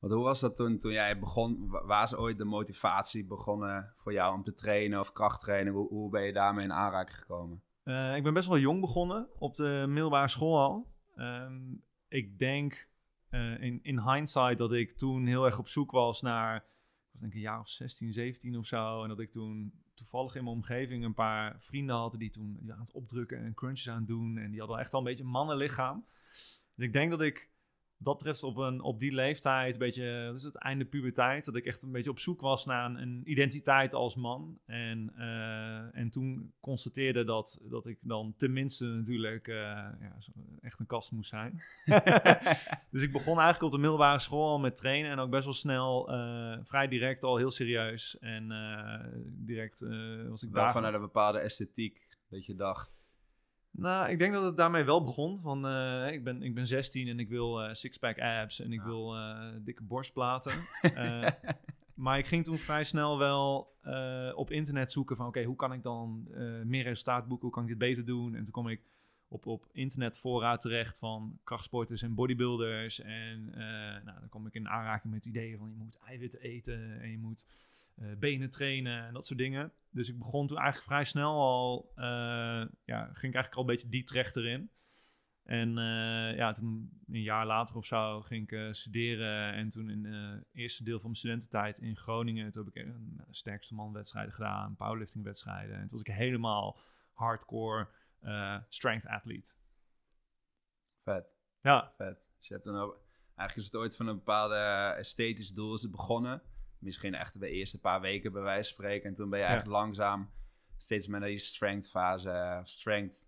Want hoe was dat toen, toen jij begon? Waar is ooit de motivatie begonnen voor jou om te trainen of krachttrainen? Hoe, hoe ben je daarmee in aanraking gekomen? Eh, ik ben best wel jong begonnen op de middelbare school al. Ehm, ik denk eh, in, in hindsight dat ik toen heel erg op zoek was naar, ik was denk ik een jaar of 16, 17 of zo. En dat ik toen toevallig in mijn omgeving een paar vrienden had die toen aan het opdrukken en crunches aan het doen. En die hadden echt al een beetje een mannenlichaam. Dus ik denk dat ik dat betreft op, een, op die leeftijd, een beetje, eh, dat is het einde puberteit, dat ik echt een beetje op zoek was naar een, een identiteit als man. En, eh, en toen constateerde dat, dat ik dan tenminste natuurlijk eh, ja, echt een kast moest zijn. dus ik begon eigenlijk op de middelbare school al met trainen en ook best wel snel, vrij direct al heel serieus. En direct was ik daar... Vanuit een bepaalde esthetiek, dat je dacht... Nou, ik denk dat het daarmee wel begon. Van, eh, ik, ben, ik ben 16 en ik wil uh, sixpack abs en ik wil eh, dikke borstplaten. maar ik ging toen vrij snel wel op internet zoeken van... oké, hoe kan ik dan meer resultaat boeken? Hoe kan ik dit beter doen? En toen kom ik op, op internetfora terecht van krachtsporters en bodybuilders. En nou, dan kom ik in aanraking met ideeën van... je moet eiwitten eten en je moet... Eh, benen trainen en dat soort dingen. Dus ik begon toen eigenlijk vrij snel al, eh, ja, ging ik eigenlijk al een beetje die trechter in. En eh, ja, toen een jaar later of zo ging ik studeren. En toen in het eerste deel van mijn studententijd in Groningen... toen heb ik een sterkste man wedstrijden gedaan, powerlifting wedstrijden. En toen was ik helemaal hardcore strength athlete. Vet. Ja. Vet. Dus je hebt dan Eigenlijk is het ooit van een bepaalde esthetisch doel is het begonnen misschien echt de eerste paar weken bij wijze van spreken. En toen ben je ja. echt langzaam steeds met naar die strength fase, strength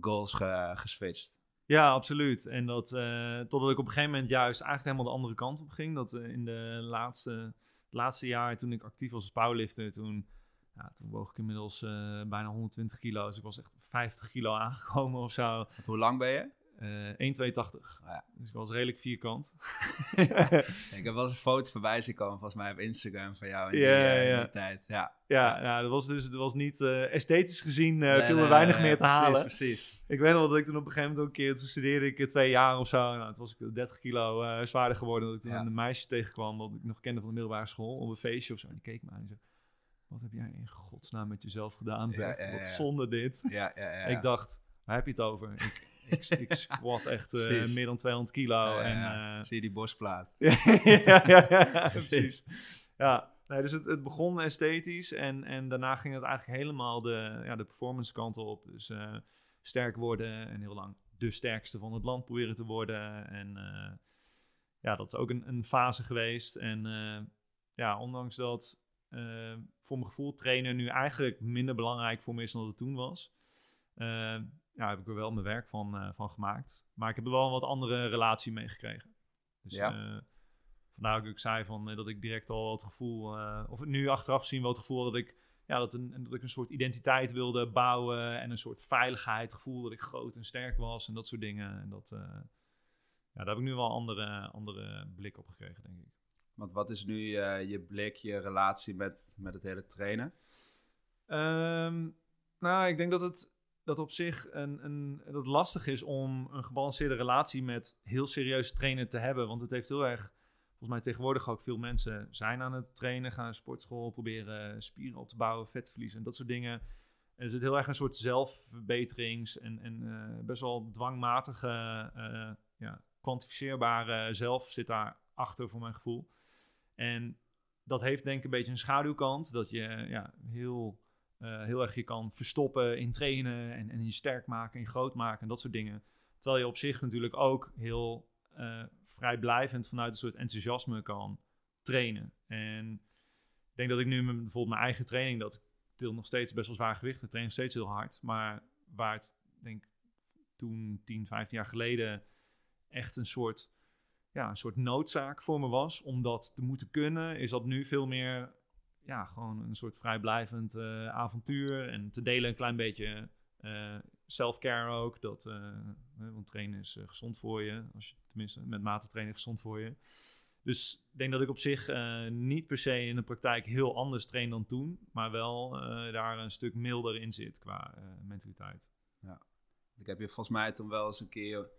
goals geswitcht. Ja, absoluut. En dat, eh, totdat ik op een gegeven moment juist eigenlijk helemaal de andere kant op ging. Dat eh, in de laatste, laatste jaar, toen ik actief was als powerlifter, toen, ja, toen woog ik inmiddels eh, bijna 120 kilo. Dus ik was echt 50 kilo aangekomen of zo. hoe lang ben je? Uh, eh, 1,82. ja. Dus ik was redelijk vierkant. ik heb wel eens een foto voorbij zien komen, volgens mij op Instagram van jou in die, eh, tijd. Ja, ja nou, dat was dus dat was niet uh, esthetisch gezien, nee, viel er weinig meer te halen. Precies. Ik weet wel dat ik toen op een gegeven moment ook een keer, toen studeerde ik twee jaar of zo. Nou, toen was ik 30 kilo zwaarder geworden. Dat ik toen een meisje tegenkwam, dat ik nog kende van de middelbare school, op een feestje of zo. En die keek me aan en zei, wat heb jij in godsnaam met jezelf gedaan? Zeg? Ja, wat zonde dit. ik dacht, waar heb je het over? Ik, ik, ik squat echt eh, meer dan 200 kilo. en, eh, zie je die borstplaat. ja, ja, ja, precies. Ja, Nee, dus het, het, begon esthetisch en, en daarna ging het eigenlijk helemaal de, ja, de performance kant op. Dus eh, sterk worden en heel lang de sterkste van het land proberen te worden. En ja, dat is ook een, een fase geweest. En ja, ondanks dat voor mijn gevoel trainen nu eigenlijk minder belangrijk voor me is dan dat het toen was ja, heb ik er wel mijn werk van, eh, van gemaakt. Maar ik heb er wel een wat andere relatie mee gekregen. Dus ja. Eh, vandaar dat ik zei van, eh, dat ik direct al het gevoel, of nu achteraf zien wel het gevoel dat ik, ja, dat, een, dat ik een soort identiteit wilde bouwen en een soort veiligheid, gevoel dat ik groot en sterk was en dat soort dingen. En dat, ja, daar heb ik nu wel een andere, andere blik op gekregen, denk ik. Want wat is nu je blik, je relatie met, met het hele trainen? Ehm, nou, ik denk dat het dat op zich een, een, dat lastig is om een gebalanceerde relatie met heel serieus trainen te hebben. Want het heeft heel erg, volgens mij tegenwoordig ook veel mensen zijn aan het trainen, gaan sportschool, proberen spieren op te bouwen, vet verliezen en dat soort dingen. En er zit heel erg een soort zelfverbeterings- en, en eh, best wel dwangmatige, eh, ja, kwantificeerbare zelf zit daar achter voor mijn gevoel. En dat heeft denk ik een beetje een schaduwkant, dat je ja, heel eh, heel erg je kan verstoppen in trainen en, en je sterk maken en groot maken en dat soort dingen. Terwijl je op zich natuurlijk ook heel uh, vrijblijvend vanuit een soort enthousiasme kan trainen. En ik denk dat ik nu bijvoorbeeld mijn eigen training, dat ik til nog steeds best wel zwaar gewicht, ik train nog steeds heel hard. Maar waar het, denk toen 10, 15 jaar geleden echt een soort, ja, een soort noodzaak voor me was om dat te moeten kunnen, is dat nu veel meer ja, gewoon een soort vrijblijvend eh, avontuur. En te delen een klein beetje uh, self-care ook. Dat, eh, want trainen is gezond voor je. Als je tenminste met mate trainen gezond voor je. Dus ik denk dat ik op zich niet per se in de praktijk heel anders train dan toen. Maar wel daar een stuk milder in zit qua mentaliteit. Ja, ik heb je volgens mij toen wel eens een keer op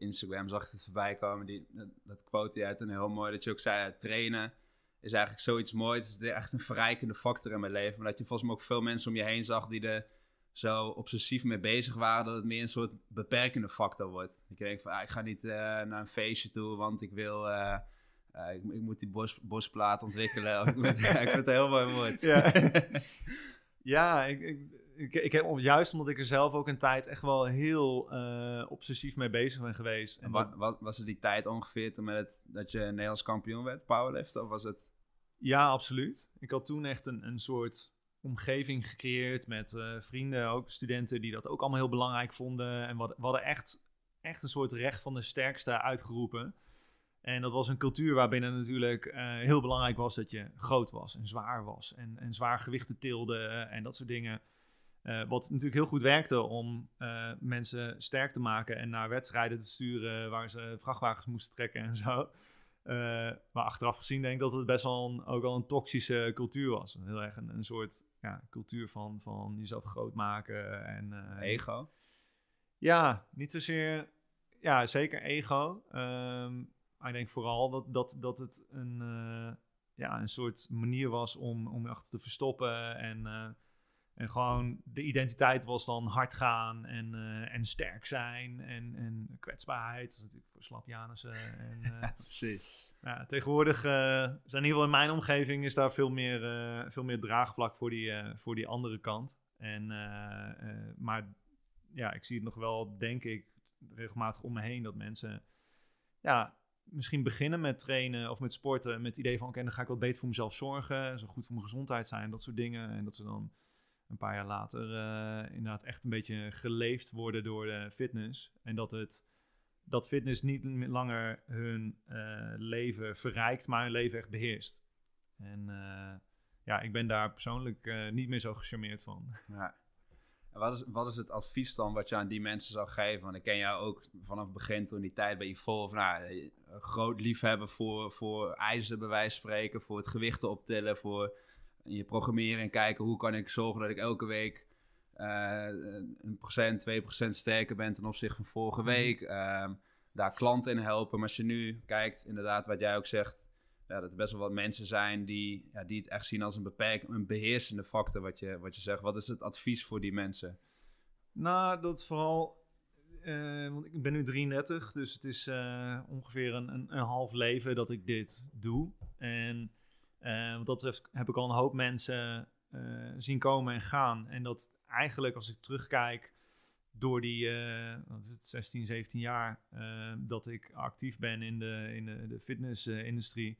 Instagram zag het voorbij komen. Die, dat quote uit een heel mooi dat je ook zei, trainen is eigenlijk zoiets moois. Het is echt een verrijkende factor in mijn leven. Omdat je volgens mij ook veel mensen om je heen zag die er zo obsessief mee bezig waren, dat het meer een soort beperkende factor wordt. Ik denk van, ah, ik ga niet eh, naar een feestje toe, want ik wil... Eh, eh, ik, ik, moet die bos, bosplaat ontwikkelen. ik, vind het heel mooi woord. Ja, ja ik, ik ik, ik heb, juist omdat ik er zelf ook een tijd echt wel heel eh, obsessief mee bezig ben geweest. En, wat, wat, was het die tijd ongeveer toen met het, dat je Nederlands kampioen werd, powerlift? was het... Ja, absoluut. Ik had toen echt een, een soort omgeving gecreëerd met eh, vrienden, ook studenten die dat ook allemaal heel belangrijk vonden. En we, we hadden echt, echt een soort recht van de sterkste uitgeroepen. En dat was een cultuur waarbinnen natuurlijk eh, heel belangrijk was dat je groot was en zwaar was en, en zwaar gewichten tilde en dat soort dingen. Eh, wat natuurlijk heel goed werkte om eh, mensen sterk te maken en naar wedstrijden te sturen waar ze vrachtwagens moesten trekken en zo. Eh, maar achteraf gezien denk ik dat het best wel een, ook wel een toxische cultuur was. Heel erg een, een soort ja, cultuur van, van jezelf groot maken en... ego? Ja, niet zozeer... Ja, zeker ego. Ehm, maar ik denk vooral dat, dat, dat het een, ja, een soort manier was om, om je achter te verstoppen en en gewoon de identiteit was dan hard gaan en, eh, en sterk zijn en, en kwetsbaarheid. Dat is natuurlijk voor slapjanissen. Eh, uh, eh, Precies. tegenwoordig zijn in ieder geval in mijn omgeving is daar veel meer, veel meer draagvlak voor die, voor die andere kant. En, maar ja, ik zie het nog wel, denk ik, regelmatig om me heen dat mensen ja, misschien beginnen met trainen of met sporten met het idee van oké, dan ga ik wat beter voor mezelf zorgen, zo goed voor mijn gezondheid zijn, dat soort dingen. En dat ze dan een paar jaar later eh, inderdaad echt een beetje geleefd worden door de fitness. En dat, het, dat fitness niet langer hun eh, leven verrijkt, maar hun leven echt beheerst. En eh, ja, ik ben daar persoonlijk niet meer zo gecharmeerd van. Ja. En wat is, wat is het advies dan wat je aan die mensen zou geven? Want ik ken jou ook vanaf het begin toen die tijd bij vol Nou, groot liefhebben voor, voor ijzer, bij wijze van spreken. Voor het gewichten optillen, voor je programmeren en kijken hoe kan ik zorgen dat ik elke week eh, een procent, 2% sterker ben ten opzichte van vorige mhm. week. Ehm, daar klanten in helpen. Maar als je nu kijkt, inderdaad, wat jij ook zegt, ja, dat er best wel wat mensen zijn die, ja, die het echt zien als een, beperk, een beheersende factor, wat je, wat je zegt. Wat is het advies voor die mensen? Nou, dat vooral. Eh, want ik ben nu 33, dus het is eh, ongeveer een, een, een half leven dat ik dit doe. En eh, wat dat betreft heb ik al een hoop mensen eh, zien komen en gaan. En dat eigenlijk, als ik terugkijk door die eh, wat is het, 16, 17 jaar dat ik actief ben in de, in de, de fitnessindustrie,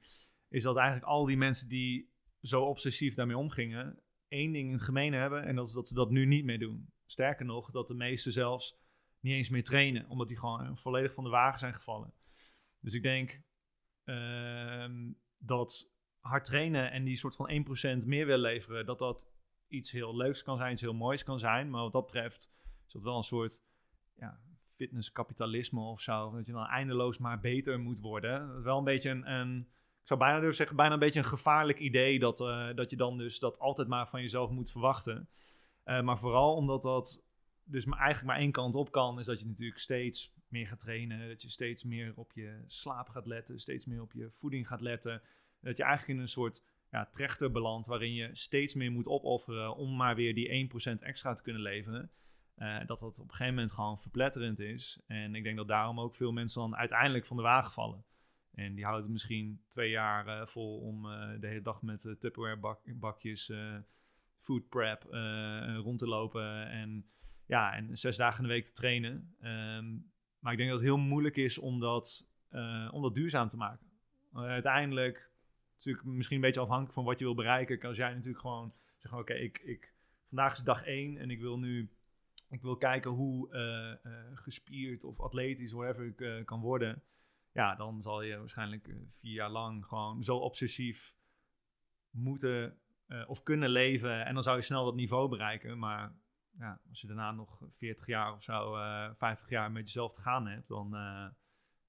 is dat eigenlijk al die mensen die zo obsessief daarmee omgingen, één ding in gemeen hebben. En dat is dat ze dat nu niet meer doen. Sterker nog, dat de meesten zelfs niet eens meer trainen, omdat die gewoon volledig van de wagen zijn gevallen. Dus ik denk ehm, dat hard trainen en die soort van 1% meer wil leveren, dat dat iets heel leuks kan zijn, iets heel moois kan zijn. Maar wat dat betreft is dat wel een soort ja, fitnesskapitalisme of zo. Dat je dan eindeloos maar beter moet worden. Dat is wel een beetje een, een ik zou bijna durven zeggen, bijna een beetje een gevaarlijk idee dat, eh, dat je dan dus dat altijd maar van jezelf moet verwachten. Eh, maar vooral omdat dat dus maar eigenlijk maar één kant op kan, is dat je natuurlijk steeds meer gaat trainen, dat je steeds meer op je slaap gaat letten, steeds meer op je voeding gaat letten dat je eigenlijk in een soort ja, trechter belandt waarin je steeds meer moet opofferen om maar weer die 1% extra te kunnen leveren. Eh, dat dat op een gegeven moment gewoon verpletterend is. En ik denk dat daarom ook veel mensen dan uiteindelijk van de wagen vallen. En die houden het misschien twee jaar eh, vol om eh, de hele dag met Tupperware bak bakjes food prep rond te lopen. En, ja, en zes dagen in de week te trainen. Ehm, maar ik denk dat het heel moeilijk is om dat, om dat duurzaam te maken. uiteindelijk natuurlijk misschien een beetje afhankelijk van wat je wil bereiken. Kan jij natuurlijk gewoon zeggen, oké, ik, ik, vandaag is dag één en ik wil nu... Ik wil kijken hoe uh, gespierd of atletisch, whatever ik eh, kan worden. Ja, dan zal je waarschijnlijk vier jaar lang gewoon zo obsessief moeten of kunnen leven. En dan zou je snel dat niveau bereiken. Maar ja, als je daarna nog 40 jaar of zo, 50 jaar met jezelf te gaan hebt, dan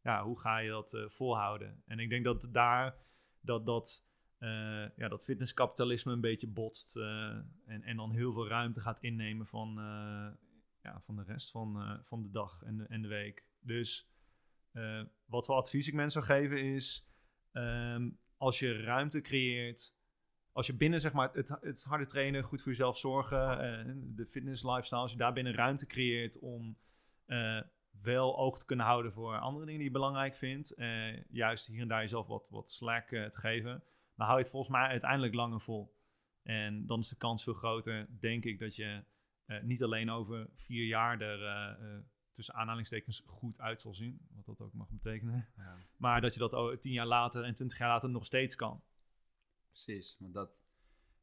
ja, hoe ga je dat volhouden? En ik denk dat daar dat dat, eh, ja, dat fitnesskapitalisme een beetje botst eh, en, en dan heel veel ruimte gaat innemen van, eh, ja, van de rest van, van de dag en de, en de week. Dus wat voor advies ik mensen zou geven is, ehm, als je ruimte creëert, als je binnen zeg maar, het, het harde trainen, goed voor jezelf zorgen, de fitness lifestyle, als je daar binnen ruimte creëert om wel oog te kunnen houden voor andere dingen die je belangrijk vindt. Eh, juist hier en daar jezelf wat, wat slack eh, te geven. Maar hou je het volgens mij uiteindelijk langer vol. En dan is de kans veel groter, denk ik, dat je eh, niet alleen over vier jaar er tussen aanhalingstekens goed uit zal zien. Wat dat ook mag betekenen. Maar dat je dat tien jaar later en twintig jaar later nog steeds kan. Precies, want dat,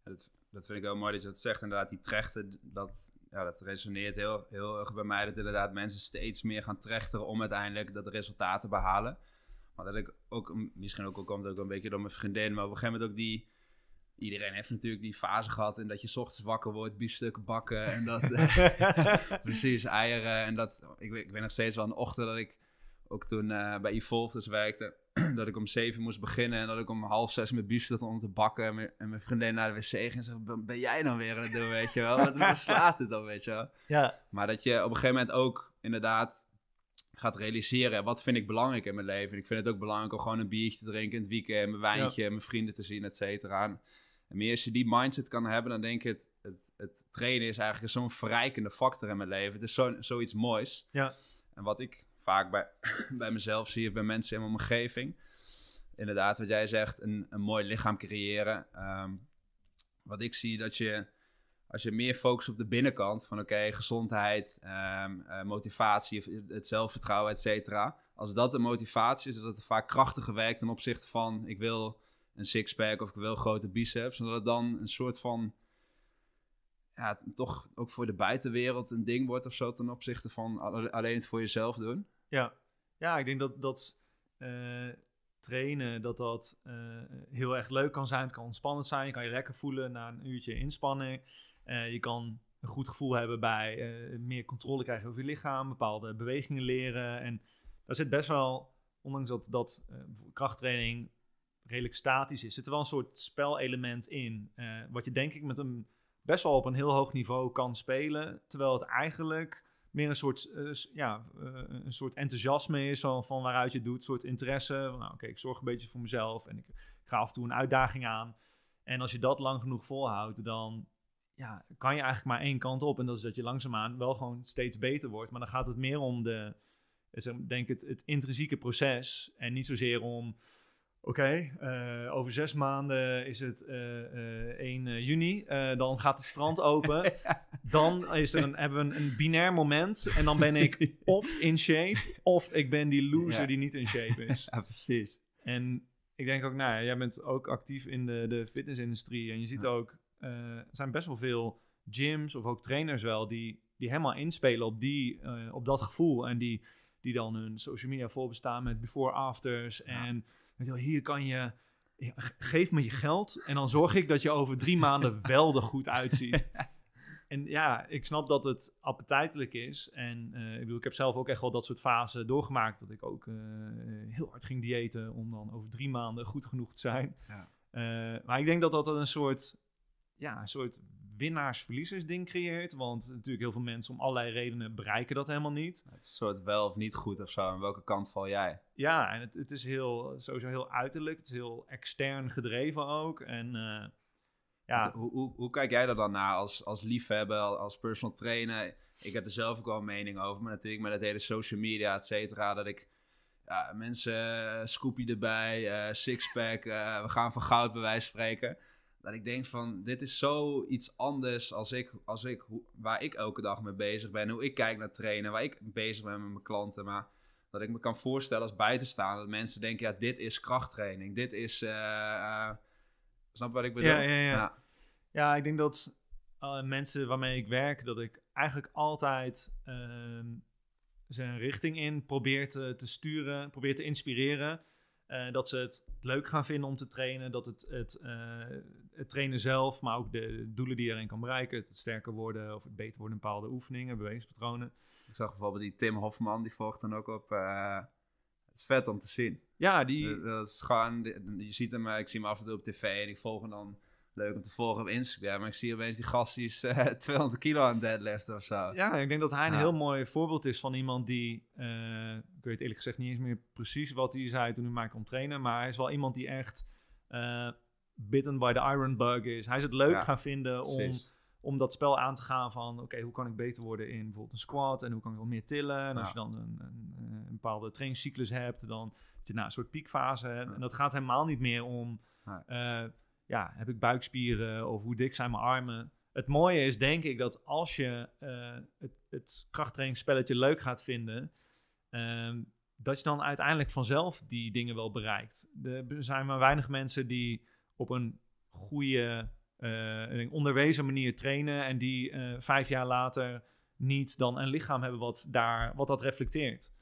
dat, dat vind ik wel mooi dat je dat zegt. Inderdaad, die trechten, dat, ja, dat resoneert heel, heel erg bij mij. Dat inderdaad mensen steeds meer gaan trechteren om uiteindelijk dat resultaat te behalen. Maar dat ik ook, misschien ook, ook komt ook een beetje door mijn vriendin, maar op een gegeven moment ook die... Iedereen heeft natuurlijk die fase gehad en dat je ochtends wakker wordt, biefstukken bakken en dat... precies, eieren en dat... Ik, ik ben nog steeds wel een ochtend dat ik ook toen eh, bij Evolve dus werkte dat ik om zeven moest beginnen en dat ik om half zes met biefstuk om te bakken. En mijn, vrienden vriendin naar de wc ging en zei, ben jij dan nou weer aan het doen, weet je wel? Wat, slaat het dan, weet je wel? Ja. Maar dat je op een gegeven moment ook inderdaad gaat realiseren, wat vind ik belangrijk in mijn leven? ik vind het ook belangrijk om gewoon een biertje te drinken in het weekend, mijn wijntje, mijn vrienden te zien, et cetera. En meer als je die mindset kan hebben, dan denk ik, het, het, het trainen is eigenlijk zo'n verrijkende factor in mijn leven. Het is zoiets moois. Ja. En wat ik vaak bij, bij mezelf zie je bij mensen in mijn omgeving. Inderdaad, wat jij zegt, een, een mooi lichaam creëren. Ehm, wat ik zie, dat je als je meer focust op de binnenkant, van oké, gezondheid, ehm, eh, motivatie, het zelfvertrouwen, et cetera. Als dat de motivatie is, dat het vaak krachtiger werkt ten opzichte van ik wil een sixpack of ik wil grote biceps. omdat het dan een soort van, ja, toch ook voor de buitenwereld een ding wordt of zo ten opzichte van alleen het voor jezelf doen. Ja, ja ik denk dat, dat eh, trainen dat dat eh, heel erg leuk kan zijn. Het kan ontspannend zijn. Je kan je rekken voelen na een uurtje inspanning. Eh, je kan een goed gevoel hebben bij meer controle krijgen over je lichaam, bepaalde bewegingen leren. En daar zit best wel, ondanks dat, dat krachttraining redelijk statisch is, zit er wel een soort spelelement in. wat je denk ik met hem best wel op een heel hoog niveau kan spelen. Terwijl het eigenlijk meer een soort, eh, ja, eh, een soort enthousiasme is van, van waaruit je het doet, een soort interesse. Nou, oké, ik zorg een beetje voor mezelf en ik, ga af en toe een uitdaging aan. En als je dat lang genoeg volhoudt, dan ja, kan je eigenlijk maar één kant op. En dat is dat je langzaamaan wel gewoon steeds beter wordt. Maar dan gaat het meer om de, eh, denk het, het intrinsieke proces en niet zozeer om Oké, eh, over zes maanden is het uh, eh, 1 eh, juni. dan gaat het strand open. Dan is er een, hebben we een, binair moment. En dan ben ik of in shape, of ik ben die loser die niet in shape is. Ja, precies. En ik denk ook, nou jij bent ook actief in de, de fitnessindustrie. En je ziet ook, er zijn best wel veel gyms of ook trainers wel... die, die helemaal inspelen op, die, op dat gevoel. En die, die dan hun social media volbestaan met before-afters en hier kan je, geef me je geld en dan zorg ik dat je over drie maanden wel er goed uitziet. En ja, ik snap dat het appetijtelijk is. En eh, ik bedoel, ik heb zelf ook echt wel dat soort fasen doorgemaakt. Dat ik ook eh, heel hard ging diëten om dan over drie maanden goed genoeg te zijn. Ja. Eh, maar ik denk dat dat een soort, ja, een soort winnaars-verliezers ding creëert. Want natuurlijk heel veel mensen om allerlei redenen bereiken dat helemaal niet. Het is soort wel of niet goed of zo. Aan welke kant val jij? Ja, en het, het is heel, sowieso heel uiterlijk. Het is heel extern gedreven ook. En eh, ja. hoe, hoe, hoe, kijk jij daar dan naar als, als liefhebber, als personal trainer? Ik heb er zelf ook wel een mening over. Maar natuurlijk met het hele social media, et cetera, dat ik... Ja, mensen, eh, scoopie erbij, eh, Sixpack, we gaan van goud bij wijze spreken. Dat ik denk van, dit is zoiets anders als ik, als ik, waar ik elke dag mee bezig ben. Hoe ik kijk naar trainen, waar ik bezig ben met mijn klanten. Maar dat ik me kan voorstellen als buitenstaander dat mensen denken, ja, dit is krachttraining. Dit is, uh, uh, snap wat ik bedoel? Ja, ja, ja. ja. ik denk dat eh, mensen waarmee ik werk, dat ik eigenlijk altijd ehm, zijn richting in probeer te, te sturen, probeer te inspireren. Eh, dat ze het leuk gaan vinden om te trainen. Dat het, het, eh, het, trainen zelf, maar ook de doelen die iedereen erin kan bereiken. Het sterker worden of het beter worden in bepaalde oefeningen, bewegingspatronen. Ik zag bijvoorbeeld die Tim Hofman, die volgt dan ook op. Eh, het is vet om te zien. Ja, die... Dat, is gewoon, je ziet hem, ik zie hem af en toe op tv en ik volg hem dan leuk om te volgen op Instagram. Maar ik zie opeens die gast die is uh, eh, 200 kilo aan deadlift of zo. Ja, ik denk dat hij een heel mooi voorbeeld is van iemand die... Uh, ik weet eerlijk gezegd niet eens meer precies wat hij zei toen hij mij kon trainen. Maar hij is wel iemand die echt eh, bitten by the iron bug is. Hij is het leuk gaan vinden om, om dat spel aan te gaan van... Oké, hoe kan ik beter worden in bijvoorbeeld een squat? En hoe kan ik wat meer tillen? En als je dan een, een, een, bepaalde trainingscyclus hebt, dan... Je, nou, een soort piekfase. En dat gaat helemaal niet meer om ja, heb ik buikspieren of hoe dik zijn mijn armen. Het mooie is denk ik dat als je eh, het, het krachttrainingsspelletje leuk gaat vinden, ehm, dat je dan uiteindelijk vanzelf die dingen wel bereikt. Er zijn maar weinig mensen die op een goede, eh, onderwezen manier trainen en die eh, vijf jaar later niet dan een lichaam hebben wat, daar, wat dat reflecteert.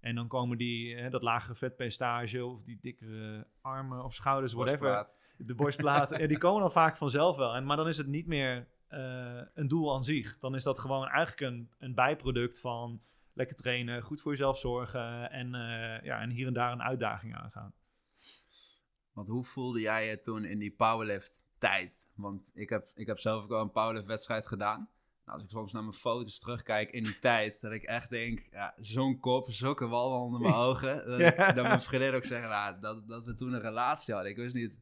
En dan komen die, hè, dat lagere vetpercentage of die dikkere armen of schouders, whatever de borstplaten. die komen dan vaak vanzelf wel. En, maar dan is het niet meer eh, een doel aan zich. Dan is dat gewoon eigenlijk een, een bijproduct van lekker trainen, goed voor jezelf zorgen en, eh, ja, en hier en daar een uitdaging aangaan. Want hoe voelde jij je toen in die powerlift tijd? Want ik heb, ik heb zelf ook al een powerlift wedstrijd gedaan. als ik soms naar mijn foto's terugkijk in die tijd, dat ik echt denk, ja, zo'n kop, zo'n wallen onder mijn ogen. Dat, ja. dat mijn vriendin ook zeggen, nou, dat, dat we toen een relatie hadden. Ik wist niet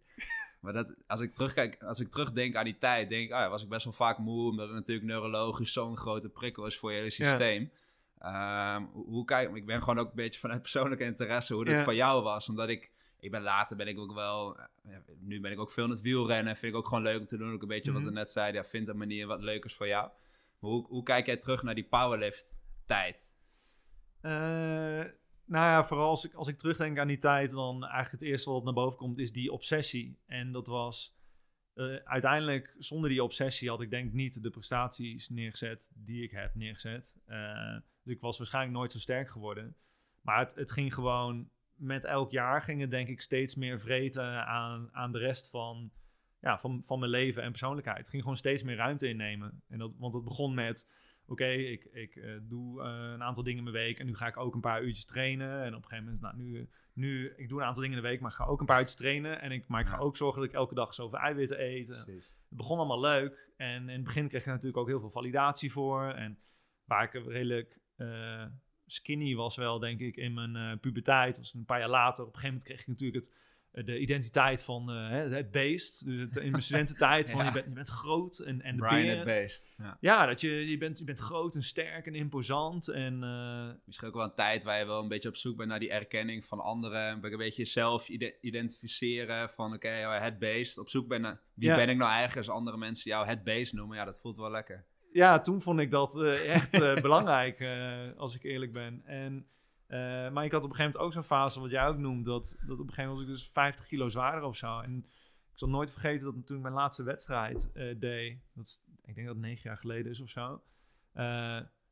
maar dat, als, ik terugkijk, als ik terugdenk aan die tijd, denk ik, ah, was ik best wel vaak moe. Omdat het natuurlijk neurologisch zo'n grote prikkel is voor je hele systeem. Ehm, hoe, kijk, ik ben gewoon ook een beetje vanuit persoonlijke interesse hoe dat voor van jou was. Omdat ik, ik ben later ben ik ook wel, eh, nu ben ik ook veel in het wielrennen. Vind ik ook gewoon leuk om te doen. Ook een beetje wat mhm. we net zeiden, ja, vind een manier wat leuk is voor jou. Maar hoe, hoe kijk jij terug naar die powerlift tijd? Uh, nou ja, vooral als ik, als ik terugdenk aan die tijd, dan eigenlijk het eerste wat naar boven komt is die obsessie. En dat was eh, uiteindelijk, zonder die obsessie had ik denk niet de prestaties neergezet die ik heb neergezet. Eh, dus ik was waarschijnlijk nooit zo sterk geworden. Maar het, het ging gewoon, met elk jaar ging het denk ik steeds meer vreten aan, aan de rest van, ja, van, van mijn leven en persoonlijkheid. Het ging gewoon steeds meer ruimte innemen. En dat, want het begon met Oké, ik, ik eh, doe eh, een aantal dingen in mijn week en nu ga ik ook een paar uurtjes trainen. En op een gegeven moment, nou, nu, nu ik doe een aantal dingen in de week, maar ik ga ook een paar uurtjes trainen. En ik, maar ik ga ook zorgen dat ik elke dag zoveel eiwitten eet. Eh, het begon allemaal leuk. En in het begin kreeg ik natuurlijk ook heel veel validatie voor. En waar ik redelijk skinny was wel, denk ik, in mijn puberteit. was een paar jaar later. Op een gegeven moment kreeg ik natuurlijk het eh, de identiteit van eh, het beest. Dus het, in mijn studententijd ja. van je bent, je bent groot en, en de Brian het beest. Ja. dat je, je, bent, je bent groot en sterk en imposant. En, eh, Misschien ook wel een tijd waar je wel een beetje op zoek bent naar die erkenning van anderen. Een beetje jezelf identificeren van oké, okay, het beest. Op zoek ben naar wie ben ik nou eigenlijk als andere mensen jou het beest noemen. Ja, dat voelt wel lekker. Ja, toen vond ik dat echt belangrijk, als ik eerlijk ben. En eh, maar ik had op een gegeven moment ook zo'n fase, wat jij ook noemt, dat, dat op een gegeven moment was ik dus 50 kilo zwaarder of zo. En ik zal nooit vergeten dat toen ik mijn laatste wedstrijd eh, deed, dat is, ik denk dat het negen jaar geleden is of zo,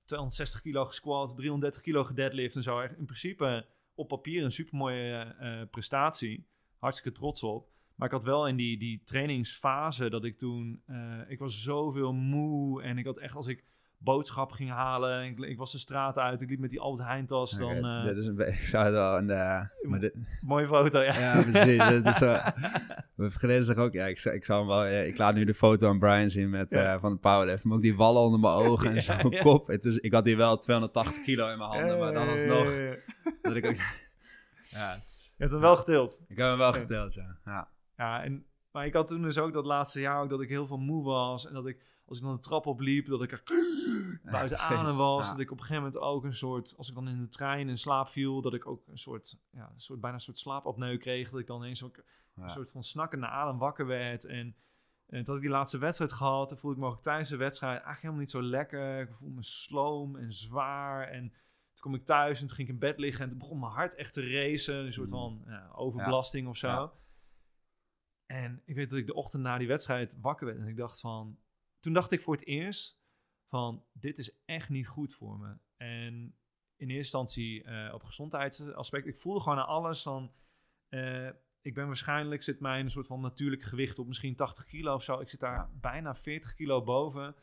260 eh, kilo gesquat, 330 kilo gedeadlift en zo. In principe op papier een supermooie prestatie. Hartstikke trots op. Maar ik had wel in die, die trainingsfase dat ik toen... ik was zoveel moe en ik had echt als ik boodschap ging halen. Ik, ik, was de straat uit. Ik liep met die Albert Heijntas. dan, eh, dit is een ik zou Mooie foto, ja. Ja, precies. is, we vergeten zich ook... Ja, ik, ik, zal hem wel, ik laat nu de foto aan Brian zien met, ja. Eh, van de powerlift. Maar ook die wallen onder mijn ogen en zo kop. Het is, ik had hier wel 280 kilo in mijn handen, maar dan alsnog... Dat ik ja, Je hebt hem wel getild. Ik heb hem wel getild, ja. Ja, en, maar ik had toen dus ook dat laatste jaar ook dat ik heel veel moe was en dat ik als ik dan de trap opliep, dat ik er buiten adem was. Dat ik op een gegeven moment ook een soort, als ik dan in de trein in slaap viel, dat ik ook een soort, ja, een soort bijna een soort slaapapneu kreeg. Dat ik dan ineens ook een soort van naar adem wakker werd. En, en toen ik die laatste wedstrijd gehad, toen voelde ik me ook tijdens de wedstrijd eigenlijk helemaal niet zo lekker. Ik voelde me sloom en zwaar en... Toen kwam ik thuis en toen ging ik in bed liggen en toen begon mijn hart echt te racen. Een soort mm. van ja, overbelasting ja. of zo. En ik weet dat ik de ochtend na die wedstrijd wakker werd en ik dacht van toen dacht ik voor het eerst van dit is echt niet goed voor me. En in eerste instantie eh, op gezondheidsaspect. Ik voelde gewoon aan alles van... Eh, ik ben waarschijnlijk, zit mijn soort van natuurlijk gewicht op misschien 80 kilo of zo. Ik zit daar bijna 40 kilo boven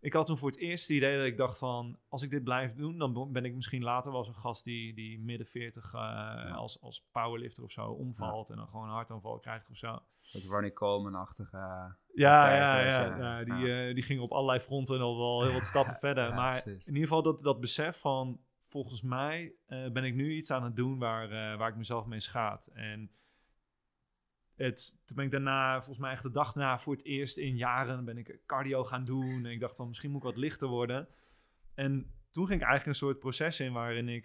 ik had toen voor het eerst het idee dat ik dacht van... als ik dit blijf doen, dan ben ik misschien later wel zo'n gast... die, die midden 40 eh, als, als powerlifter of zo omvalt... en dan gewoon een hartaanval krijgt of zo. Dat Ronnie Coleman-achtige... Eh, ja, ja, ja, ja, die, eh, die ging op allerlei fronten al wel heel wat stappen verder. maar in ieder geval dat, dat besef van... volgens mij ben ik nu iets aan het doen waar, waar ik mezelf mee schaad. En het, toen ben ik daarna, volgens mij echt de dag na, voor het eerst in jaren ben ik cardio gaan doen. En ik dacht dan, misschien moet ik wat lichter worden. En toen ging ik eigenlijk een soort proces in waarin ik...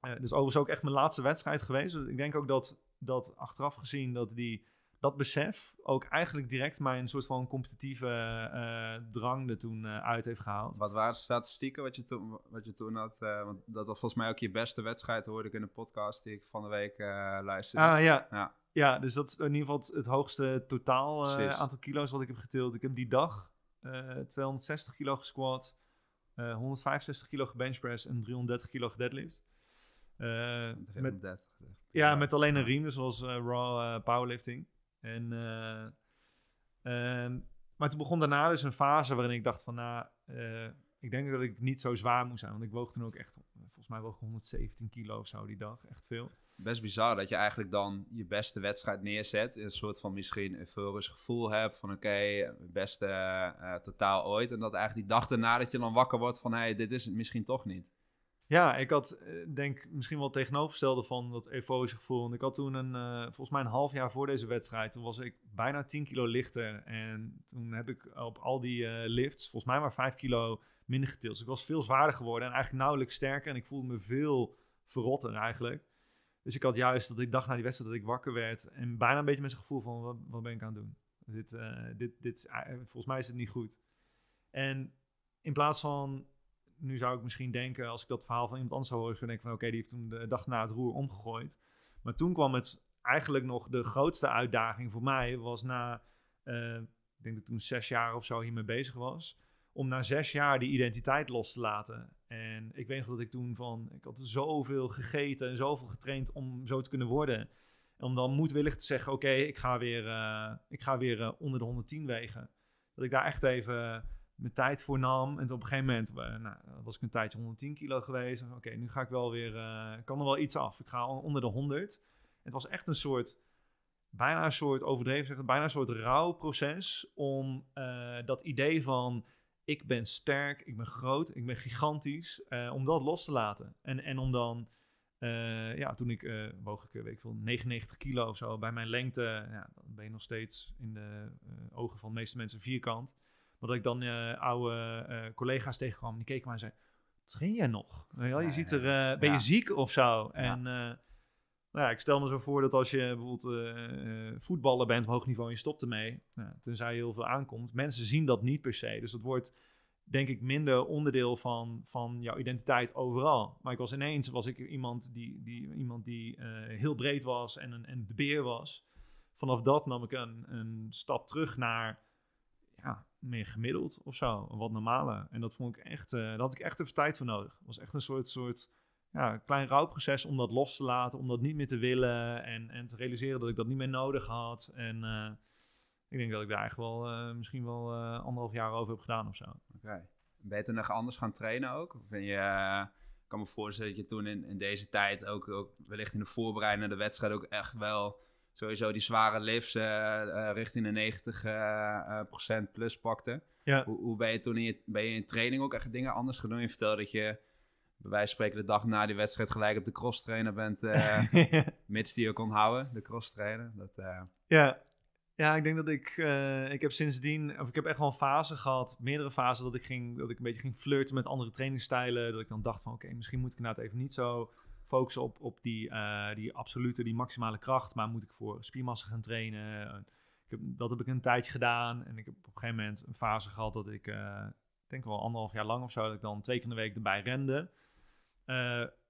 Uh, dus overigens ook echt mijn laatste wedstrijd geweest. Dus ik denk ook dat, dat achteraf gezien dat die dat besef ook eigenlijk direct mijn soort van competitieve eh, drang er toen eh, uit heeft gehaald. Wat waren de statistieken wat je, toen, wat je toen had? Eh, want dat was volgens mij ook je beste wedstrijd, hoorde ik in de podcast die ik van de week luisterde. Ah ja. ja. ja. dus dat is in ieder geval het, hoogste totaal aantal kilo's wat ik heb getild. Ik heb die dag 260 kilo gesquat, 165 kilo gebenchpress en 330 kilo deadlift. met, ja, met alleen een riem, dus zoals raw powerlifting. En, eh, ehm, maar toen begon daarna dus een fase waarin ik dacht van, nou, eh, ik denk dat ik niet zo zwaar moest zijn. Want ik woog toen ook echt, volgens mij woog 117 kilo of zo die dag. Echt veel. Best bizar dat je eigenlijk dan je beste wedstrijd neerzet. Een soort van misschien euforisch gevoel hebt van oké, beste eh, totaal ooit. En dat eigenlijk die dag daarna dat je dan wakker wordt van hé, hey, dit is het misschien toch niet. Ja, ik had eh, denk misschien wel het tegenovergestelde van dat euforische gevoel. Want ik had toen een, eh, volgens mij een half jaar voor deze wedstrijd, toen was ik bijna 10 kilo lichter. En toen heb ik op al die eh, lifts, volgens mij maar 5 kilo minder getild. Dus ik was veel zwaarder geworden en eigenlijk nauwelijks sterker. En ik voelde me veel verrotter eigenlijk. Dus ik had juist dat ik dacht na die wedstrijd dat ik wakker werd. En bijna een beetje met zo'n gevoel van, wat, ben ik aan het doen? Dit, dit, dit volgens mij is het niet goed. En in plaats van nu zou ik misschien denken, als ik dat verhaal van iemand anders zou horen, zou ik denken van oké, die heeft toen de dag na het roer omgegooid. Maar toen kwam het eigenlijk nog de grootste uitdaging voor mij, was na, eh, ik denk dat toen zes jaar of zo hiermee bezig was, om na zes jaar die identiteit los te laten. En ik weet nog dat ik toen van, ik had zoveel gegeten en zoveel getraind om zo te kunnen worden. om dan moedwillig te zeggen, oké, ik ga weer, eh, ik ga weer eh, onder de 110 wegen. Dat ik daar echt even mijn tijd voor En op een gegeven moment eh, nou, was ik een tijdje 110 kilo geweest. Oké, nu ga ik wel weer, eh, kan er wel iets af. Ik ga onder de 100. Het was echt een soort, bijna een soort overdreven zeggen, bijna een soort rouwproces om eh, dat idee van ik ben sterk, ik ben groot, ik ben gigantisch, om dat los te laten. En, en om dan, ja, toen ik, woog ik, weet ik veel, 99 kilo of zo, bij mijn lengte, ja, ben je nog steeds in de ogen van de meeste mensen vierkant dat ik dan eh, oude eh, collega's tegenkwam. Die keken mij en zei, train jij nog? Ja, je ziet er, eh, ben je ziek of zo? En nou ja, ik stel me zo voor dat als je bijvoorbeeld voetballer bent op hoog niveau en je stopt ermee. Nou, tenzij je heel veel aankomt. Mensen zien dat niet per se. Dus dat wordt denk ik minder onderdeel van, van jouw identiteit overal. Maar ik was ineens was ik iemand die, die, iemand die heel breed was en, een, en de beer was. Vanaf dat nam ik een, een stap terug naar ja, meer gemiddeld of zo. Wat normaler. En dat vond ik echt, uh, daar had ik echt even tijd voor nodig. Het was echt een soort, soort ja, klein rouwproces om dat los te laten, om dat niet meer te willen en, en te realiseren dat ik dat niet meer nodig had. En eh, ik denk dat ik daar eigenlijk wel eh, misschien wel anderhalf jaar over heb gedaan of zo. Oké. Ben je toen nog anders gaan trainen ook? Of ben je, ik kan me voorstellen dat je toen in, in deze tijd ook, ook wellicht in de voorbereiding naar de wedstrijd ook echt wel sowieso die zware lifts eh, eh, richting de 90 eh, procent plus pakte. Hoe, hoe, ben je toen in je, ben je in training ook echt dingen anders gedaan? Je vertelde dat je bij wijze van spreken de dag na die wedstrijd gelijk op de cross trainer bent. Uh, Mits die je kon houden, de cross trainer. Dat, ja. ja, ik denk dat ik, ik heb sindsdien, of ik heb echt wel een fase gehad, meerdere fasen, dat ik, ging, dat ik een beetje ging flirten met andere trainingstijlen, Dat ik dan dacht van oké, misschien moet ik nou het even niet zo focussen op, op die, eh, die absolute, die maximale kracht. Maar moet ik voor spiermassa gaan trainen? Eh, ik heb, dat heb ik een tijdje gedaan. En ik heb op een gegeven moment een fase gehad dat ik, eh, ik denk wel anderhalf jaar lang of zo, dat ik dan twee keer in de week erbij rende.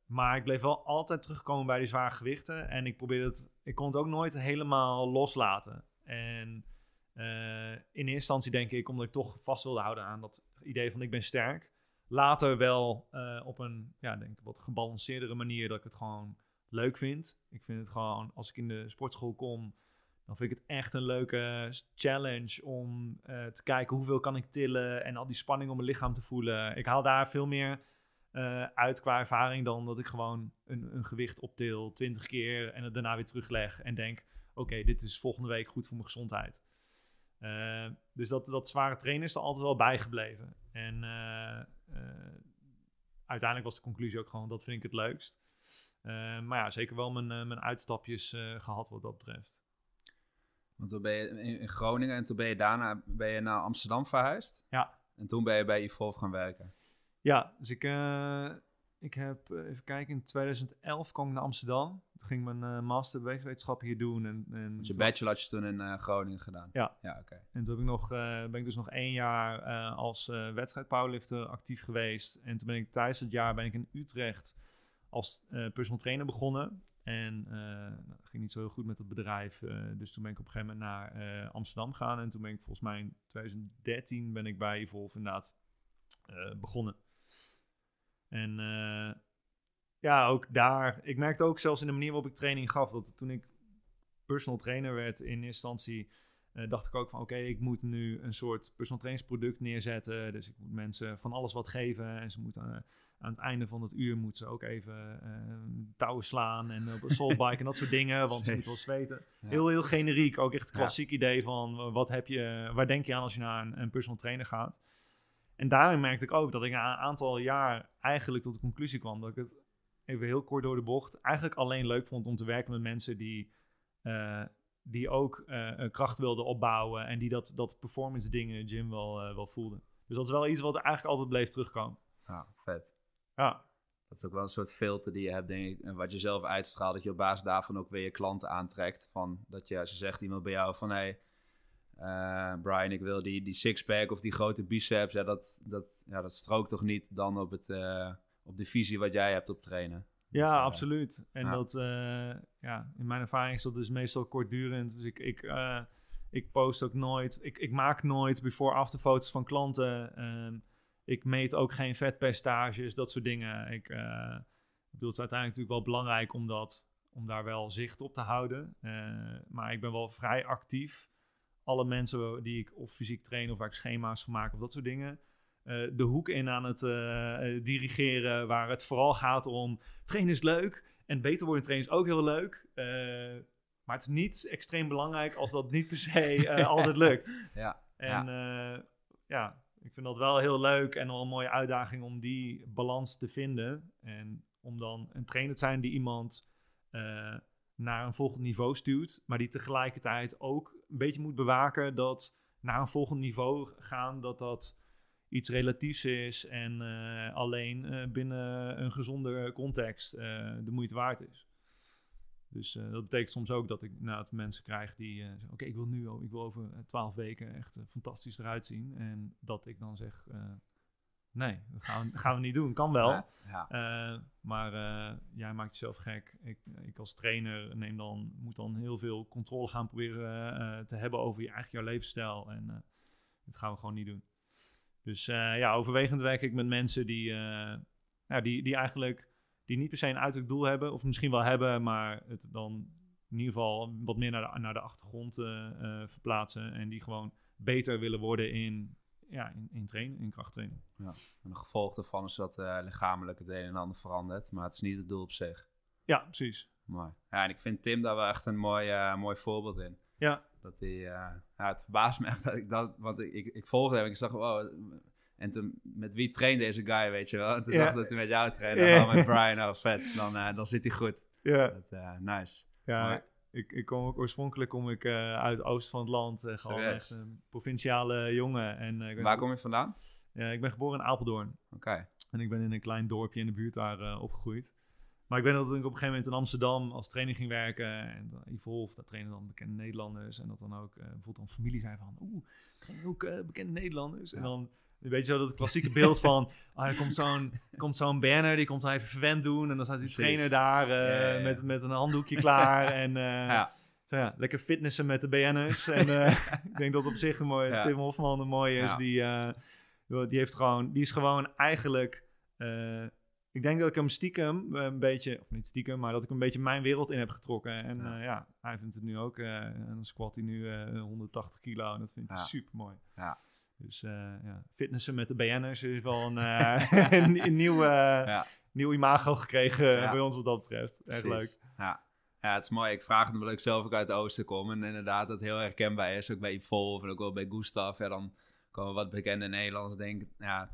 maar ik bleef wel altijd terugkomen bij die zware gewichten. En ik probeerde het, ik kon het ook nooit helemaal loslaten. En in eerste instantie denk ik, omdat ik toch vast wilde houden aan dat idee van ik ben sterk later wel eh, op een, ja, denk ik, wat gebalanceerdere manier dat ik het gewoon leuk vind. Ik vind het gewoon, als ik in de sportschool kom, dan vind ik het echt een leuke challenge om eh, te kijken hoeveel kan ik tillen en al die spanning om mijn lichaam te voelen. Ik haal daar veel meer eh, uit qua ervaring dan dat ik gewoon een, een gewicht optil 20 keer en het daarna weer terugleg en denk, oké, dit is volgende week goed voor mijn gezondheid. Eh, dus dat, dat zware trainen is er altijd wel bijgebleven. En eh, eh, uiteindelijk was de conclusie ook gewoon, dat vind ik het leukst. maar ja, zeker wel mijn, mijn uitstapjes gehad wat dat betreft. Want toen ben je in Groningen en toen ben je daarna ben je naar Amsterdam verhuisd. Ja. En toen ben je bij Evolve gaan werken. Ja, dus ik, ik heb, even kijken, in 2011 kwam ik naar Amsterdam ging mijn uh, master bewegingswetenschap hier doen. En, en je bachelor had je toen in eh, Groningen gedaan? Ja. ja oké. En toen heb ik nog, eh, ben ik dus nog één jaar als wedstrijd powerlifter actief geweest. En toen ben ik tijdens het jaar ben ik in Utrecht als personal trainer begonnen. En nou, ging niet zo heel goed met het bedrijf. dus toen ben ik op een gegeven moment naar Amsterdam gaan En toen ben ik volgens mij in 2013 ben ik bij Evolve inderdaad begonnen. En ja, ook daar. Ik merkte ook zelfs in de manier waarop ik training gaf, dat toen ik personal trainer werd in instantie, eh, dacht ik ook van oké, ik moet nu een soort personal trainingsproduct neerzetten. Dus ik moet mensen van alles wat geven en ze moeten eh, aan het einde van het uur moeten ze ook even uh, touwen slaan en op een soulbike en dat soort dingen, want ze moeten wel zweten. Heel, heel generiek, ook echt klassiek idee van wat heb je, waar denk je aan als je naar een, een personal trainer gaat. En daarin merkte ik ook dat ik na een aantal jaar eigenlijk tot de conclusie kwam dat ik het even heel kort door de bocht, eigenlijk alleen leuk vond om te werken met mensen die, eh, die ook eh, kracht wilden opbouwen en die dat, dat performance ding in de gym wel, eh, wel voelden. Dus dat is wel iets wat eigenlijk altijd bleef terugkomen. Ja, vet. Ja. Dat is ook wel een soort filter die je hebt, denk ik, en wat je zelf uitstraalt, dat je op basis daarvan ook weer je klanten aantrekt. Van, dat je, zegt iemand bij jou van, hé, Brian, ik wil die, die sixpack of die grote biceps, ja, dat, dat, ja, dat strookt toch niet dan op het, op de visie wat jij hebt op trainen. Ja, eh, absoluut. En dat, eh, ja, in mijn ervaring is dat dus meestal kortdurend. Dus ik, ik eh, ik post ook nooit. Ik, ik maak nooit before-after foto's van klanten. Ehm, ik meet ook geen vetpercentages, dat soort dingen. Ik uh, bedoel, het is uiteindelijk natuurlijk wel belangrijk om, dat, om daar wel zicht op te houden. maar ik ben wel vrij actief. Alle mensen die ik of fysiek train of waar ik schema's van maak of dat soort dingen, eh, de hoek in aan het eh, eh, dirigeren. Waar het vooral gaat om trainen is leuk. En beter worden trainen is ook heel leuk. maar het is niet extreem belangrijk als dat niet per se altijd lukt. Ja. En ja. ja, ik vind dat wel heel leuk en wel een mooie uitdaging om die balans te vinden. En om dan een trainer te zijn die iemand naar een volgend niveau stuurt, maar die tegelijkertijd ook een beetje moet bewaken dat naar een volgend niveau gaan, dat dat iets relatiefs is en eh, alleen eh, binnen een gezonde context eh, de moeite waard is. Dus dat betekent soms ook dat ik nou, mensen krijg die zeggen: Oké, ik wil nu, oh, ik wil over twaalf weken echt fantastisch eruit zien. En dat ik dan zeg: Nee, dat gaan we, gaan we, niet doen. Kan wel. maar jij maakt jezelf gek. Ik, ik, als trainer neem dan, moet dan heel veel controle gaan proberen te hebben over je, eigen jouw levensstijl. En dat gaan we gewoon niet doen. Dus eh, ja, overwegend werk ik met mensen die, eh, ja, die, die eigenlijk die niet per se een uiterlijk doel hebben, of misschien wel hebben, maar het dan in ieder geval wat meer naar de, naar de achtergrond eh, verplaatsen. En die gewoon beter willen worden in, ja, in, in trainen, in krachttraining. Ja. En het gevolg daarvan is dat lichamelijk het een en ander verandert, maar het is niet het doel op zich. Ja, precies. Mooi. Ja, en ik vind Tim daar wel echt een mooi, mooi voorbeeld in. Ja. Dat hij, eh, ja, het verbaast me echt dat ik dat, want ik, ik, volgde hem en ik zag, wow, oh, en toen, met wie traint deze guy, weet je wel? En toen zag dacht dat hij met jou trainde, en met Brian, oh vet, dan, eh, dan zit hij goed. Ja. Eh, nice. Ja, ik, ik kom ook oorspronkelijk kom ik, uh, uit oost van het land. Uh, gewoon echt een provinciale jongen. En, Waar kom je vandaan? ik ben geboren in Apeldoorn. Oké. En ik ben in een klein dorpje in de buurt daar opgegroeid. Maar ik weet dat ik op een gegeven moment in Amsterdam als trainer ging werken. En Evolve, daar trainen dan bekende Nederlanders. En dat dan ook uh, bijvoorbeeld dan familie zijn van... Oeh, ook eh, bekende Nederlanders. En dan een beetje zo dat klassieke beeld van... ah, er komt zo'n, komt zo'n banner, die komt dan even verwend doen. En dan staat die trainer daar eh, Met, met een handdoekje klaar. En Zo, ja. lekker fitnessen met de BN'ers. en ik denk dat op zich een mooie, Tim Hofman een mooie is. Die, die, heeft gewoon, die is gewoon eigenlijk ik denk dat ik hem stiekem eh, een beetje, of niet stiekem, maar dat ik een beetje mijn wereld in heb getrokken. En ja, eh, ja hij vindt het nu ook. Uh, eh, en dan squat hij nu 180 kilo en dat vindt hij super mooi. Ja. Dus ja, fitnessen met de BN'ers is wel een, een nieuw, nieuw imago gekregen bij ons wat dat betreft. Echt leuk. Ja. ja, het is mooi. Ik vraag het omdat ik zelf ook uit het oosten kom. En inderdaad, dat heel herkenbaar is. Ook bij Yvonne en ook wel bij Gustav. en dan komen wat bekende Nederlanders denken, ja,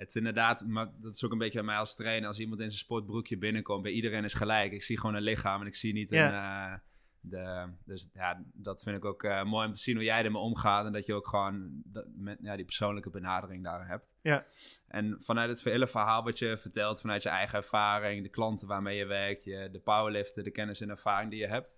het is inderdaad, maar dat is ook een beetje aan mij als trainer. Als iemand in zijn sportbroekje binnenkomt, bij iedereen is gelijk. Ik zie gewoon een lichaam en ik zie niet ja. een... Eh, de, dus ja, dat vind ik ook eh, mooi om te zien hoe jij ermee omgaat. En dat je ook gewoon dat, met, ja, die persoonlijke benadering daar hebt. Ja. En vanuit het hele verhaal wat je vertelt, vanuit je eigen ervaring, de klanten waarmee je werkt, je, de powerliften, de kennis en ervaring die je hebt.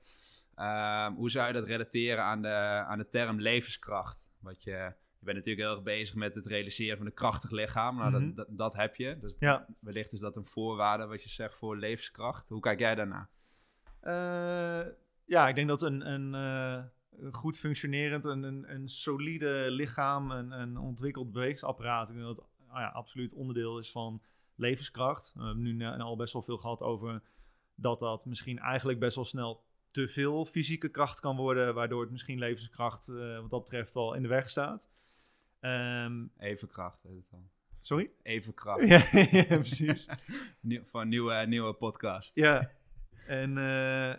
Ehm, hoe zou je dat relateren aan de, aan de term levenskracht? Wat je je bent natuurlijk heel erg bezig met het realiseren van een krachtig lichaam. Nou, dat, mhm. dat, heb je. Dus wellicht is dat een voorwaarde wat je zegt voor levenskracht. Hoe kijk jij daarna? Eh, ja, ik denk dat een, eh, een goed functionerend, een, een, een solide lichaam, een, een ontwikkeld bewegingsapparaat, ik denk dat oh ja, absoluut onderdeel is van levenskracht. We hebben nu al best wel veel gehad over dat dat misschien eigenlijk best wel snel te veel fysieke kracht kan worden, waardoor het misschien levenskracht eh, wat dat betreft al in de weg staat. Ehm, Even kracht, het dan. Sorry? Even kracht, ja, precies. van nieuwe, nieuwe podcast. Ja. En, eh,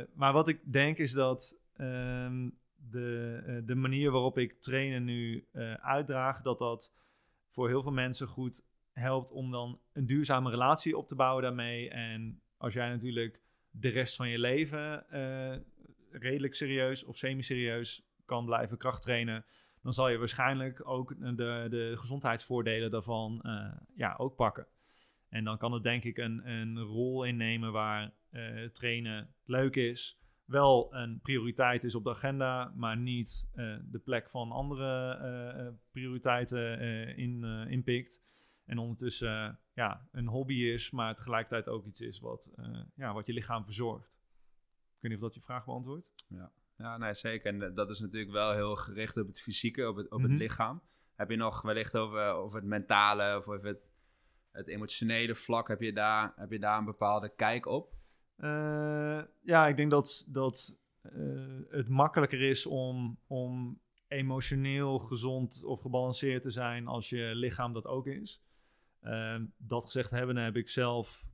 eh, maar wat ik denk is dat ehm, de, eh, de manier waarop ik trainen nu uitdraag, dat dat voor heel veel mensen goed helpt om dan een duurzame relatie op te bouwen daarmee. En als jij natuurlijk de rest van je leven redelijk serieus of semi-serieus kan blijven krachttrainen, dan zal je waarschijnlijk ook de, de gezondheidsvoordelen daarvan eh, ja, ook pakken. En dan kan het denk ik een, een rol innemen waar eh, trainen leuk is, wel een prioriteit is op de agenda, maar niet eh, de plek van andere prioriteiten in, inpikt. En ondertussen ja, een hobby is, maar tegelijkertijd ook iets is wat, ja, wat je lichaam verzorgt. Ik weet niet of dat je vraag beantwoordt. Ja. Ja, nee, zeker. En eh, dat is natuurlijk wel heel gericht op het fysieke, op het, op het mhm. lichaam. Heb je nog wellicht over, eh, over het mentale of over het, het emotionele vlak, heb je, daar, heb je daar een bepaalde kijk op? Eh, ja, ik denk dat, dat het makkelijker is om, om emotioneel gezond of gebalanceerd te zijn als je lichaam dat ook is. Ehm, dat gezegd hebben, heb ik zelf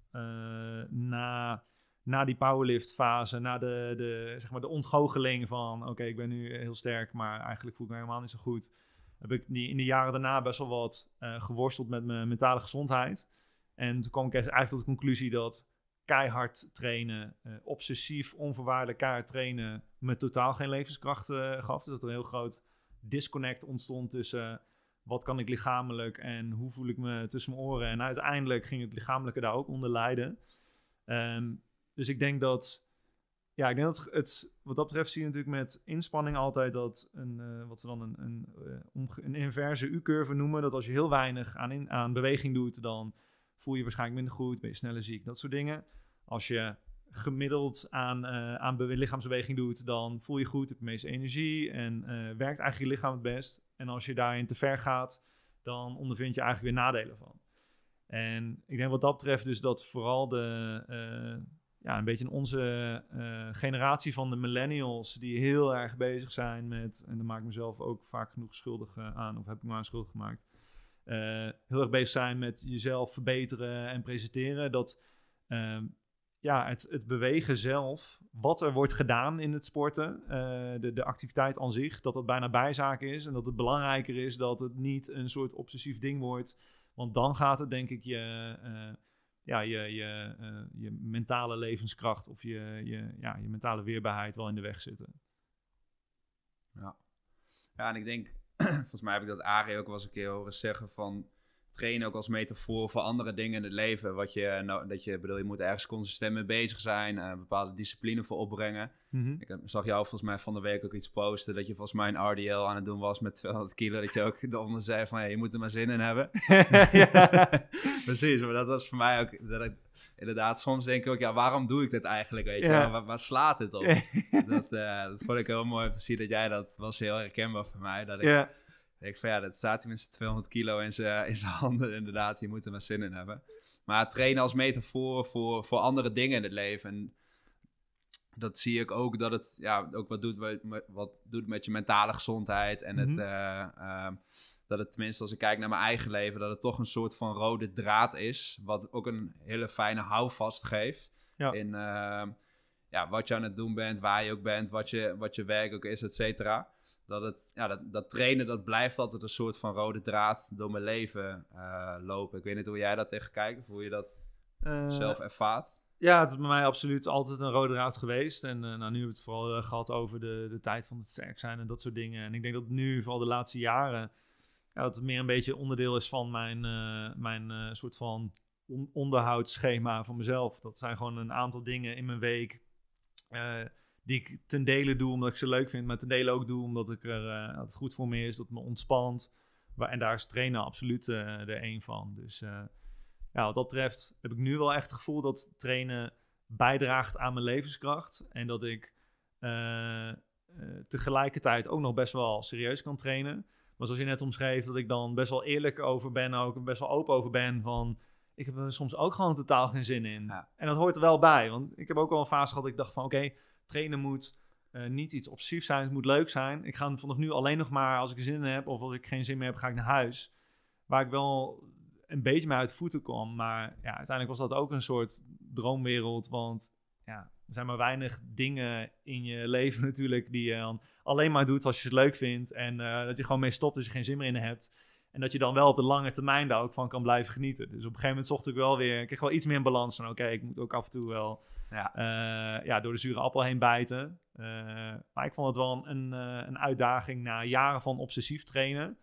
na na die powerlift fase, na de, de, zeg maar de ontgoocheling van oké, ik ben nu eh, heel sterk, maar eigenlijk voel ik me helemaal niet zo goed. Heb ik in de jaren daarna best wel wat eh, geworsteld met mijn mentale gezondheid. En toen kwam ik eigenlijk tot de conclusie dat keihard trainen, eh, obsessief, onvoorwaardelijk keihard trainen, me totaal geen levenskracht gaf. Dus dat er een heel groot disconnect ontstond tussen wat kan ik lichamelijk en hoe voel ik me tussen mijn oren. En uiteindelijk ging het lichamelijke daar ook onder lijden. Um, ehm, dus ik denk dat. Ja, ik denk dat het, wat dat betreft zie je natuurlijk met inspanning altijd dat een, eh, wat ze dan een, een, eh, een inverse U-curve noemen. Dat als je heel weinig aan, in, aan beweging doet, dan voel je, waarschijnlijk minder goed, ben je sneller ziek, dat soort dingen. Als je gemiddeld aan, eh, aan lichaamsbeweging doet, dan voel je goed, heb je meeste energie en werkt eigenlijk je lichaam het best. En als je daarin te ver gaat, dan ondervind je eigenlijk weer nadelen van. En ik denk wat dat betreft dus dat vooral de, ja, een beetje in onze eh, generatie van de millennials, die heel erg bezig zijn met, en daar maak ik mezelf ook vaak genoeg schuldig eh, aan, of heb ik me aan schuldig gemaakt, eh, heel erg bezig zijn met jezelf verbeteren en presenteren. Dat ehm, ja, het, het bewegen zelf, wat er wordt gedaan in het sporten, de, de activiteit aan zich, dat dat bijna bijzaak is en dat het belangrijker is dat het niet een soort obsessief ding wordt. Want dan gaat het denk ik je ja, je, je, eh, je mentale levenskracht of je, je, ja, je mentale weerbaarheid wel in de weg zitten. Ja, ja en ik denk, volgens mij heb ik dat Arie ook wel eens een keer horen zeggen van trainen ook als metafoor voor andere dingen in het leven. Wat je, eh, nou, dat je, bedoel, je moet ergens consistent mee bezig zijn, uh, bepaalde discipline voor opbrengen. Mhm. Ik eh, zag jou volgens mij van de week ook iets posten dat je volgens mij een RDL aan het doen was met 200 kilo. Dat je ook eronder zei van, je moet er maar zin in hebben. Precies, maar dat was voor mij ook, dat ik, inderdaad, soms denk ik ook, ja, waarom doe ik dit eigenlijk? Weet je? Waar, slaat het op? dat, dat vond ik heel mooi om te zien dat jij dat was heel herkenbaar voor mij. Dat ik, ik van ja, dat staat hij 200 kilo in zijn, eh, in zijn handen. Inderdaad, je moet er maar zin in hebben. Maar trainen als metafoor voor, voor andere dingen in het leven. En dat zie ik ook dat het ja, ook wat doet, wat doet met je mentale gezondheid. En het, mhm. eh, ehm, dat het tenminste als ik kijk naar mijn eigen leven, dat het toch een soort van rode draad is. Wat ook een hele fijne houvast geeft. In ehm, ja, wat je aan het doen bent, waar je ook bent, wat je, wat je werk ook is, et cetera dat het, ja, dat, dat trainen, dat blijft altijd een soort van rode draad door mijn leven eh, lopen. Ik weet niet hoe jij dat tegen kijkt, hoe je dat eh, zelf ervaart. Ja, het is bij mij absoluut altijd een rode draad geweest. En eh, nou, nu hebben we het vooral gehad over de, de tijd van het sterk zijn en dat soort dingen. En ik denk dat nu, vooral de laatste jaren, ja, dat het meer een beetje onderdeel is van mijn, mijn soort van onderhoudsschema van mezelf. Dat zijn gewoon een aantal dingen in mijn week die ik ten dele doe omdat ik ze leuk vind, maar ten dele ook doe omdat ik er, eh, het goed voor me is, dat me ontspant. En daar is trainen absoluut eh, er een van. Dus eh, ja, wat dat betreft heb ik nu wel echt het gevoel dat trainen bijdraagt aan mijn levenskracht. En dat ik tegelijkertijd ook nog best wel serieus kan trainen. Maar zoals je net omschreef, dat ik dan best wel eerlijk over ben, ook best wel open over ben van. Ik heb er soms ook gewoon totaal geen zin in. En dat hoort er wel bij. Want ik heb ook al een fase gehad dat ik dacht van oké, trainen moet eh, niet iets obsessiefs zijn. Het moet leuk zijn. Ik ga vanaf nu alleen nog maar als ik er zin in heb of als ik geen zin meer heb, ga ik naar huis. Waar ik wel een beetje mee uit voeten kom. Maar ja, uiteindelijk was dat ook een soort droomwereld. Want ja, er zijn maar weinig dingen in je leven natuurlijk die je dan alleen maar doet als je het leuk vindt. En eh, dat je gewoon mee stopt als je geen zin meer in hebt. En dat je dan wel op de lange termijn daar ook van kan blijven genieten. Dus op een gegeven moment zocht ik wel weer. Ik kreeg wel iets meer in balans. Van oké, ik moet ook af en toe wel ja. Eh, ja door de zure appel heen bijten. Eh, maar ik vond het wel een, eh, een, uitdaging na jaren van obsessief trainen.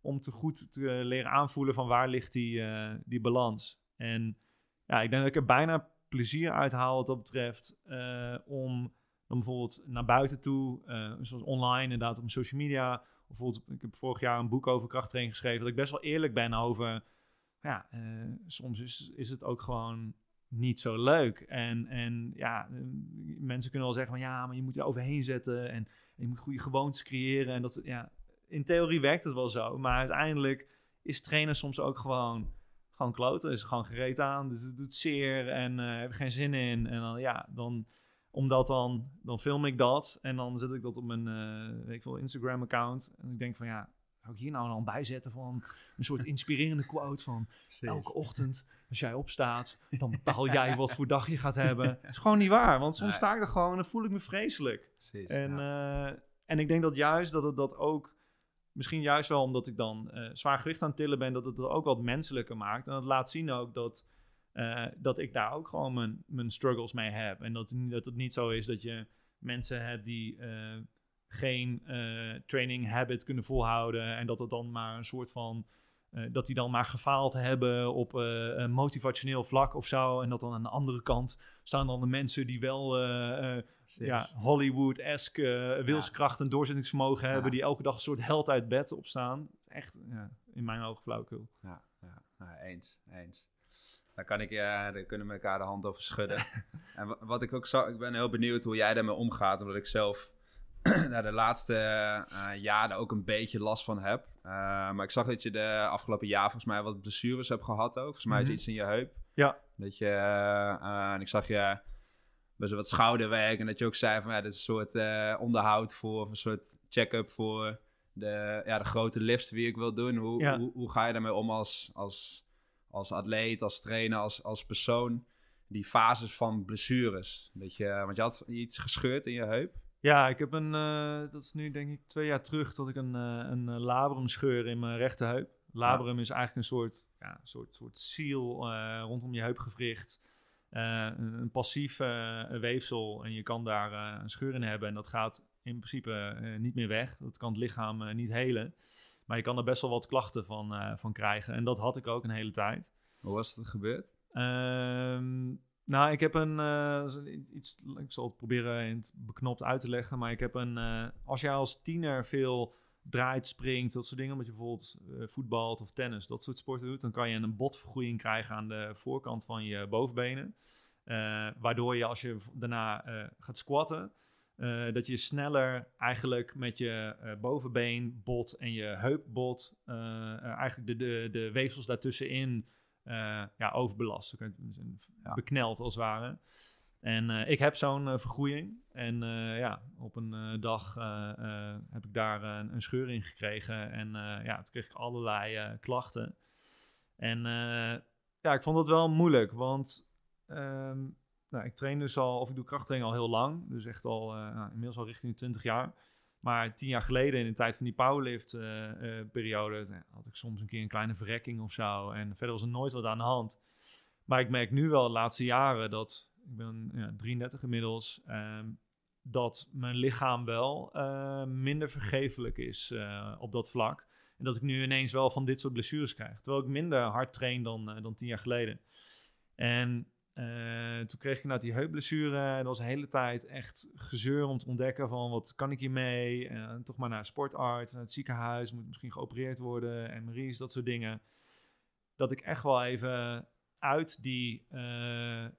Om te goed te leren aanvoelen van waar ligt die, uh, die balans. En ja, ik denk dat ik er bijna plezier uit haal wat dat betreft. om dan bijvoorbeeld naar buiten toe, zoals online, inderdaad op social media Bijvoorbeeld, ik heb vorig jaar een boek over krachttraining geschreven. Dat ik best wel eerlijk ben over. Ja, eh, soms is, is het ook gewoon niet zo leuk. En, en ja, eh, mensen kunnen wel zeggen van ja, maar je moet er overheen zetten. En, je moet goede gewoontes creëren. En dat, ja, in theorie werkt het wel zo. Maar uiteindelijk is trainen soms ook gewoon gewoon kloten. Is gewoon gereed aan. Dus het doet zeer en uh, heb geen zin in. En dan ja, dan omdat dan, dan film ik dat en dan zet ik dat op mijn eh, weet ik veel, Instagram account. En ik denk van ja, ga ik hier nou dan bij zetten van een soort inspirerende quote van... Elke ochtend als jij opstaat, dan bepaal jij wat voor dag je gaat hebben. Dat is gewoon niet waar, want soms sta ik er gewoon en dan voel ik me vreselijk. en, eh, en ik denk dat juist dat het dat ook misschien juist wel omdat ik dan eh, zwaar gewicht aan het tillen ben, dat het er ook wat menselijker maakt. En dat laat zien ook dat eh, dat ik daar ook gewoon mijn, struggles mee heb. En dat, dat het niet zo is dat je mensen hebt die eh, geen uh, training habit kunnen volhouden. En dat het dan maar een soort van. dat die dan maar gefaald hebben op een motivationeel vlak of zo. En dat dan aan de andere kant staan dan de mensen die wel ja, Hollywood-esque wilskracht en doorzettingsvermogen hebben. Die elke dag een soort held uit bed opstaan. Echt, ja, in mijn ogen flauwkul. Ja, ja, nou, eens, eens. Dan, kan ik, ja, dan kunnen we elkaar de hand over schudden. en wat ik ook zag, ik ben heel benieuwd hoe jij daarmee omgaat, omdat ik zelf na nou, de laatste eh, jaren ook een beetje last van heb. Eh, maar ik zag dat je de afgelopen jaar volgens mij wat blessures hebt gehad ook. Volgens mij is mhm. iets in je heup. Ja. Dat je, eh, en ik zag je best wel wat schouderwerk en dat je ook zei van ja, dit is een soort onderhoud voor, of een soort check-up voor de, ja, de grote lifts die ik wil doen. Hoe, hoe, hoe, ga je daarmee om als, als als atleet, als trainer, als, als persoon. Die fases van blessures. Dat je, eh, want je had iets gescheurd in je heup. Ja, ik heb een, eh, dat is nu denk ik twee jaar terug, dat ik een, uh, een labrumscheur in mijn rechterheup. Labrum is eigenlijk een soort, ja, soort, soort seal rondom je heupgewricht. een, een passief weefsel en je kan daar een scheur in hebben en dat gaat in principe niet meer weg. Dat kan het lichaam niet helen. Maar je kan er best wel wat klachten van, eh, van krijgen. En dat had ik ook een hele tijd. Hoe was dat gebeurd? Ehm, nou, ik heb een. Eh, iets, ik zal het proberen in het beknopt uit te leggen. Maar ik heb een. Eh, als jij als tiener veel draait, springt, dat soort dingen. Omdat je bijvoorbeeld uh, voetbalt of tennis, dat soort sporten doet. Dan kan je een botvergroeiing krijgen aan de voorkant van je bovenbenen. waardoor je als je daarna gaat squatten. Eh, dat je sneller eigenlijk met je uh, en je heupbot, eh, eigenlijk de, de, de weefsels daartussenin ja, overbelast. Bekneld als het ware. En ik heb zo'n vergroeiing. En ja, op een dag heb ik daar een, een, scheur in gekregen. En ja, het kreeg ik allerlei klachten. En ja, ik vond dat wel moeilijk, want ehm, nou, ik train dus al, of ik doe krachttraining al heel lang. Dus echt al, eh, nou, inmiddels al richting de 20 jaar. Maar tien jaar geleden, in de tijd van die powerlift-periode, eh, eh, had ik soms een keer een kleine verrekking of zo. En verder was er nooit wat aan de hand. Maar ik merk nu wel de laatste jaren dat, ik ben ja, 33 inmiddels, ehm, dat mijn lichaam wel minder vergeeflijk is op dat vlak. En dat ik nu ineens wel van dit soort blessures krijg. Terwijl ik minder hard train dan, dan tien jaar geleden. En uh, toen kreeg ik nou die heupblessure. En dat was de hele tijd echt gezeur om te ontdekken van wat kan ik hiermee. En eh, toch maar naar sportarts, naar het ziekenhuis. Moet misschien geopereerd worden. en is dat soort dingen. Dat ik echt wel even uit, die, eh,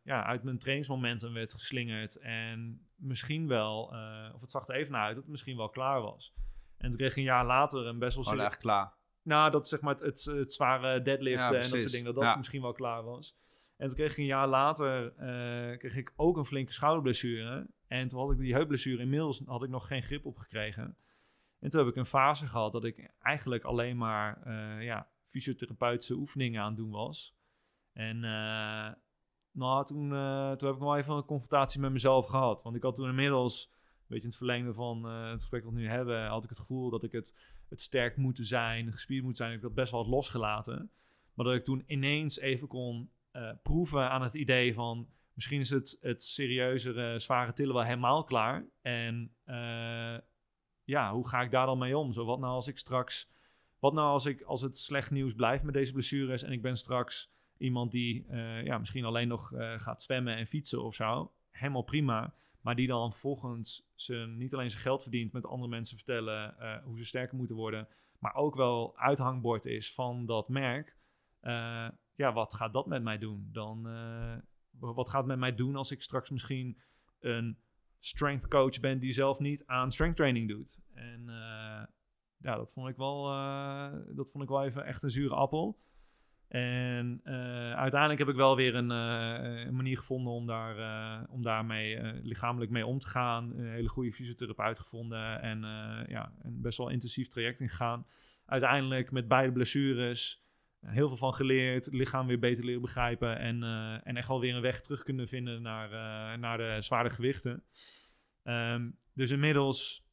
ja, uit mijn trainingsmomentum werd geslingerd. En misschien wel, of het zag er even naar uit, dat het misschien wel klaar was. En toen kreeg ik een jaar later een best wel... Oh, echt klaar. Nou, dat zeg maar het, het, zware deadliften en dat soort dingen. Dat dat misschien wel klaar was. En toen kreeg ik een jaar later eh, kreeg ik ook een flinke schouderblessure. En toen had ik die heupblessure inmiddels had ik nog geen grip op gekregen. En toen heb ik een fase gehad dat ik eigenlijk alleen maar eh, ja, fysiotherapeutische oefeningen aan het doen was. En eh, nou, toen, toen heb ik wel even een confrontatie met mezelf gehad. Want ik had toen inmiddels, een beetje in het verlengde van het gesprek dat we nu hebben, had ik het gevoel dat ik het, het sterk moeten zijn, gespierd moet zijn. Ik had best wel wat losgelaten. Maar dat ik toen ineens even kon eh, proeven aan het idee van misschien is het, het serieuzere, zware tillen wel helemaal klaar. En eh, ja, hoe ga ik daar dan mee om? Zo, wat nou als ik straks, wat nou als, ik, als het slecht nieuws blijft met deze blessures en ik ben straks iemand die eh, ja, misschien alleen nog gaat zwemmen en fietsen of zo. Helemaal prima. Maar die dan volgens zijn, niet alleen zijn geld verdient met andere mensen vertellen hoe ze sterker moeten worden. Maar ook wel uithangbord is van dat merk ja, wat gaat dat met mij doen? Dan, eh, wat gaat met mij doen als ik straks misschien een strength coach ben die zelf niet aan strength training doet? En eh, ja, dat vond ik wel, eh, dat vond ik wel even echt een zure appel. En uiteindelijk heb ik wel weer een, een manier gevonden om, daar, om daarmee lichamelijk mee om te gaan. Een hele goede fysiotherapeut gevonden en ja, een best wel intensief traject ingegaan. Uiteindelijk met beide blessures heel veel van geleerd. Lichaam weer beter leren begrijpen. En, eh, en echt alweer een weg terug kunnen vinden naar, eh, naar de zware gewichten. Ehm, dus inmiddels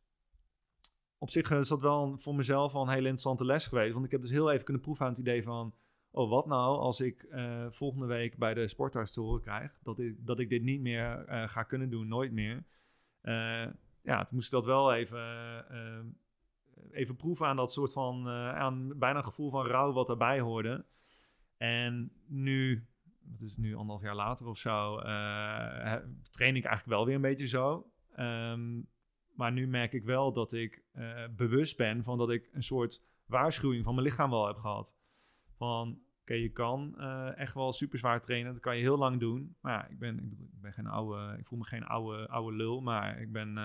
op zich eh, is dat wel voor mezelf al een hele interessante les geweest. Want ik heb dus heel even kunnen proeven aan het idee van... oh, wat nou als ik volgende week bij de sportarts te horen krijg... dat ik, dat ik dit niet meer ga kunnen doen, nooit meer. ja, het moest ik dat wel even even proeven aan dat soort van, eh, aan bijna gevoel van rouw wat daarbij hoorde. En nu, dat is nu anderhalf jaar later of zo, eh, train ik eigenlijk wel weer een beetje zo. Ehm, maar nu merk ik wel dat ik eh, bewust ben van dat ik een soort waarschuwing van mijn lichaam wel heb gehad. Van Oké, je kan echt wel super zwaar trainen. Dat kan je heel lang doen. Maar ja, ik ben, ik ben geen oude, ik voel me geen oude, oude lul. Maar ik ben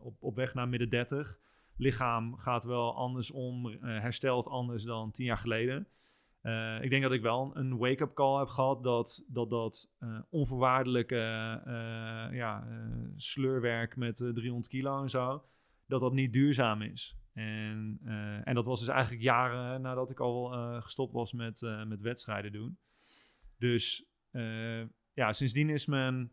op, op weg naar midden 30 lichaam gaat wel anders om, eh, herstelt anders dan tien jaar geleden. Eh, ik denk dat ik wel een wake-up call heb gehad dat dat, dat eh, onvoorwaardelijke ja, sleurwerk met 300 kilo en zo, dat dat niet duurzaam is. En, en dat was dus eigenlijk jaren nadat ik al gestopt was met, met wedstrijden doen. Dus ja, sindsdien is mijn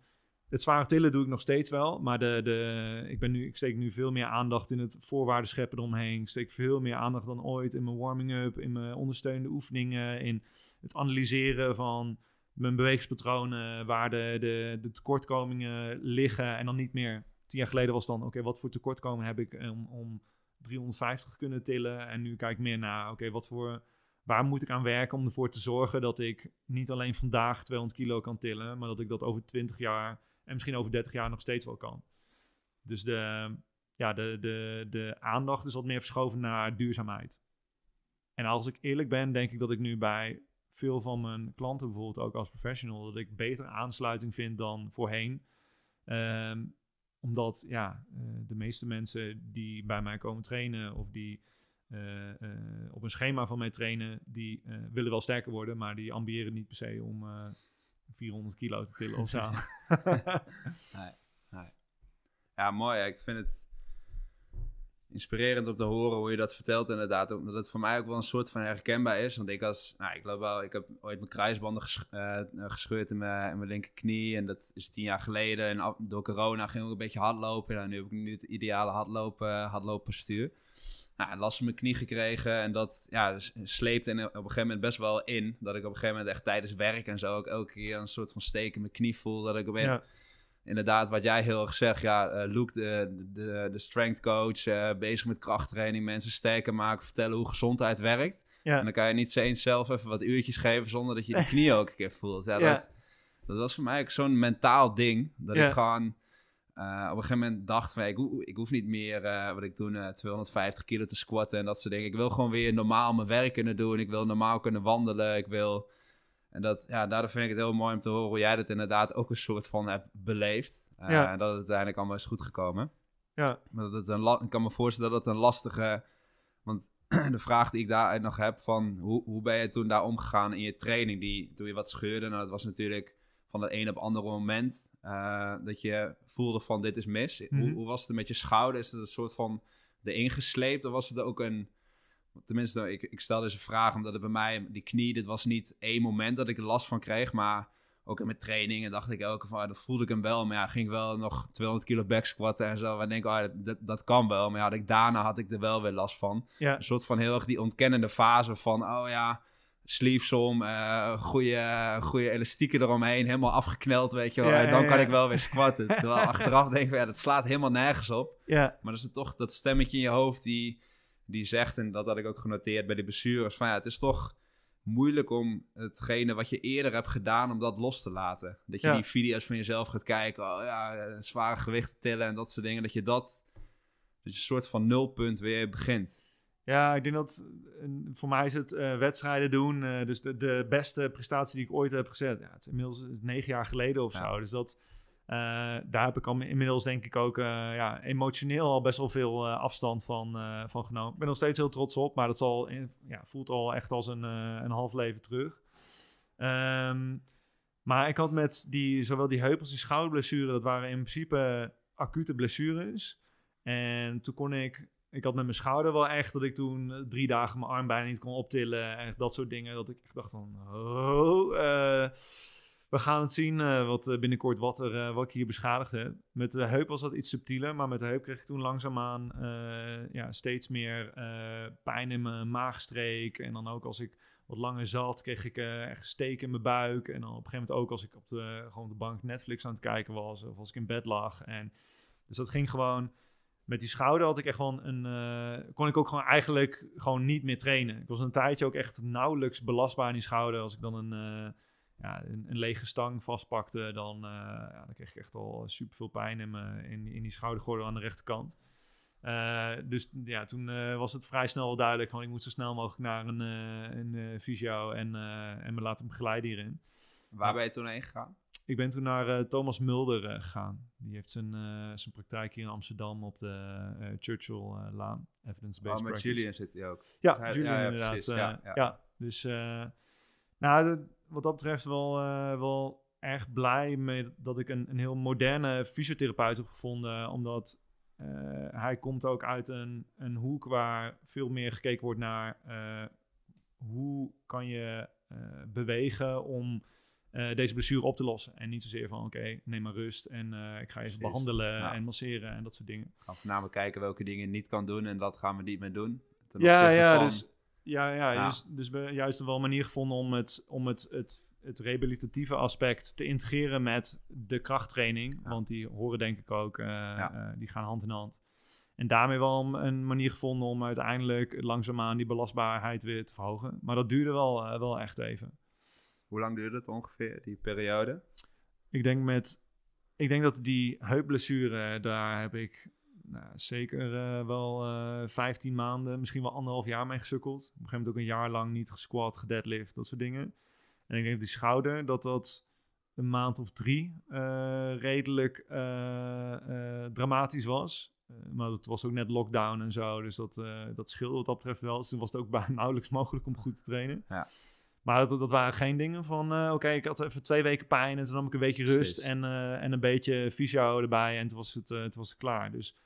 het zware tillen doe ik nog steeds wel, maar de, de, ik, ben nu, ik steek nu veel meer aandacht in het voorwaarden omheen, eromheen. Ik steek veel meer aandacht dan ooit in mijn warming-up, in mijn ondersteunende oefeningen, in het analyseren van mijn beweegspatronen, waar de, de, tekortkomingen liggen. En dan niet meer, tien jaar geleden was dan, oké, wat voor tekortkomingen heb ik um, om, om 350 kunnen tillen? En nu kijk ik meer naar, oké, wat voor waar moet ik aan werken om ervoor te zorgen dat ik niet alleen vandaag 200 kilo kan tillen, maar dat ik dat over 20 jaar en misschien over 30 jaar nog steeds wel kan. Dus de, ja, de, de, de aandacht is wat meer verschoven naar duurzaamheid. En als ik eerlijk ben, denk ik dat ik nu bij veel van mijn klanten, bijvoorbeeld ook als professional, dat ik beter aansluiting vind dan voorheen. Ehm, omdat ja, eh, de meeste mensen die bij mij komen trainen of die eh, eh, op een schema van mij trainen, die willen wel sterker worden, maar die ambiëren niet per se om 400 kilo te tillen of zo. Ja, mooi. Ik vind het inspirerend om te horen hoe je dat vertelt inderdaad. Omdat het voor mij ook wel een soort van herkenbaar is. Want ik was, nou, ik loop wel, ik heb ooit mijn kruisbanden eh, eh, gescheurd in mijn, in mijn linkerknie. En dat is tien jaar geleden. En door corona ging ik ook een beetje hardlopen. En nou, nu heb ik nu het ideale hardlopen, hardloopbestuur nou, last van mijn knie gekregen. En dat ja, sleepte en op een gegeven moment best wel in. Dat ik op een gegeven moment echt tijdens werk en zo ook elke keer een soort van steek in mijn knie voel. Dat ik opeens... Inderdaad, wat jij heel erg zegt. Ja, eh, Luke, de, de, de strength coach, eh, bezig met krachttraining, mensen sterker maken, vertellen hoe gezondheid werkt. Ja. En dan kan je niet eens zelf even wat uurtjes geven zonder dat je de knie ook een keer voelt. Ja, Dat, dat was voor mij ook zo'n mentaal ding. Dat ik gewoon eh, op een gegeven moment dacht wij, ik, ik hoef niet meer, eh, wat ik toen, 250 eh, kilo te squatten en dat soort dingen. Ik wil gewoon weer normaal mijn werk kunnen doen. Ik wil normaal kunnen wandelen. Ik wil... En dat, ja, daardoor vind ik het heel mooi om te horen hoe jij dat inderdaad ook een soort van hebt beleefd. Ja. En dat het uiteindelijk allemaal is goed gekomen. Ja. Maar dat het een ik kan me voorstellen dat het een lastige... Want de vraag die ik daaruit nog heb, van hoe, hoe ben je toen daar omgegaan in je training? Die, toen je wat scheurde, nou dat was natuurlijk van het een op ander andere moment. Eh, dat je voelde van dit is mis. hoe, mhm. hoe, was het met je schouder? Is het een soort van de ingesleept Of was het ook een... Tenminste, ik, ik stel deze vraag omdat het bij mij, die knie, dit was niet één moment dat ik er last van kreeg. Maar ook in mijn trainingen dacht ik elke van, ah, dat voelde ik hem wel. Maar ja, ging ik wel nog 200 kilo back squatten en zo. En denk, oh dat, dat kan wel. Maar ja, had ik, daarna had ik er wel weer last van. Een soort van heel erg die ontkennende fase van, oh ja sleeves om, eh, goede, goede elastieken eromheen, helemaal afgekneld, weet je wel. dan kan ik wel weer squatten. Terwijl achteraf denk ik, ja, dat slaat helemaal nergens op. Maar dat is toch dat stemmetje in je hoofd die, die zegt, en dat had ik ook genoteerd bij de bestuurders, van ja, het is toch moeilijk om hetgene wat je eerder hebt gedaan, om dat los te laten. Dat je die video's van jezelf gaat kijken, oh ja, eh, zware gewichten tillen en dat soort dingen, dat je dat, dat je een soort van nulpunt weer begint. Ja, ik denk dat eh, voor mij is het eh, wedstrijden doen. Eh, dus de, de, beste prestatie die ik ooit heb gezet. Ja, het is inmiddels het negen jaar geleden of zo. Dus dat, daar heb ik al inmiddels denk ik ook ja, emotioneel al best wel veel afstand van, van genomen. Ik ben nog steeds heel trots op, maar dat zal ja, voelt al echt als een, een half leven terug. Ehm, maar ik had met die, zowel die heupels, die schouderblessure, dat waren in principe acute blessures. En toen kon ik ik had met mijn schouder wel echt dat ik toen eh, drie dagen mijn arm bijna niet kon optillen. En dat soort dingen. Dat ik echt dacht van, oh, eh, we gaan het zien eh, wat binnenkort wat, er, wat ik hier beschadigd heb. Met de heup was dat iets subtieler. Maar met de heup kreeg ik toen langzaamaan ja, steeds meer pijn in mijn maagstreek. En dan ook als ik wat langer zat, kreeg ik echt steken in mijn buik. En dan op een gegeven moment ook als ik op de, gewoon de bank Netflix aan het kijken was. Of als ik in bed lag. En, dus dat ging gewoon met die schouder had ik echt gewoon een. Eh, kon ik ook gewoon eigenlijk gewoon niet meer trainen. Ik was een tijdje ook echt nauwelijks belastbaar in die schouder. Als ik dan een, eh, ja, een, lege stang vastpakte, dan, eh, ja, dan kreeg ik echt al super veel pijn in, me, in, in die schoudergordel aan de rechterkant. dus ja, toen was het vrij snel wel duidelijk. Gewoon, ik moet zo snel mogelijk naar een, een fysio en, en me laten begeleiden hierin. Waar ben je toen heen gegaan? Ik ben toen naar eh, Thomas Mulder eh, gegaan. Die heeft zijn, eh, zijn praktijk hier in Amsterdam op de Churchill Laan. Evidence-based oh, met Julian zit hij ook. Ja, hij, Julian ja, ja, inderdaad. Ja, dus nou, wat dat betreft wel, wel erg blij mee dat ik een, een heel moderne fysiotherapeut heb gevonden. Omdat hij komt ook uit een, een hoek waar veel meer gekeken wordt naar hoe kan je bewegen om eh, deze blessure op te lossen. En niet zozeer van, oké, neem maar rust en eh, ik ga even behandelen en masseren en dat soort dingen. Gaan voornamelijk kijken welke dingen niet kan doen en wat gaan we niet meer doen. ja, ja, dus, ja, ja, dus, dus we juist wel een manier gevonden om het, om het, het, het rehabilitatieve aspect te integreren met de krachttraining. Want die horen denk ik ook, eh, die gaan hand in hand. En daarmee wel een manier gevonden om uiteindelijk langzaamaan die belastbaarheid weer te verhogen. Maar dat duurde wel, wel echt even. Hoe lang duurde het ongeveer, die periode? Ik denk, met, ik denk dat die heupblessure, eh, daar heb ik nou, zeker eh, wel uh, eh, 15 maanden, misschien wel anderhalf jaar mee gesukkeld. Op een gegeven moment ook een jaar lang niet gesquat, gedeadlift, dat soort dingen. En ik denk dat die schouder, dat dat een maand of drie redelijk dramatisch was. maar het was ook net lockdown en zo, dus dat, dat scheelde wat dat betreft wel. Dus toen was het ook bijna nauwelijks mogelijk om goed te trainen. Ja. Maar dat, dat waren geen dingen van, eh, oké, ik had even twee weken pijn en toen nam ik een weekje rust en, eh, en een beetje fysio erbij en toen was het, eh, toen was het klaar. Dus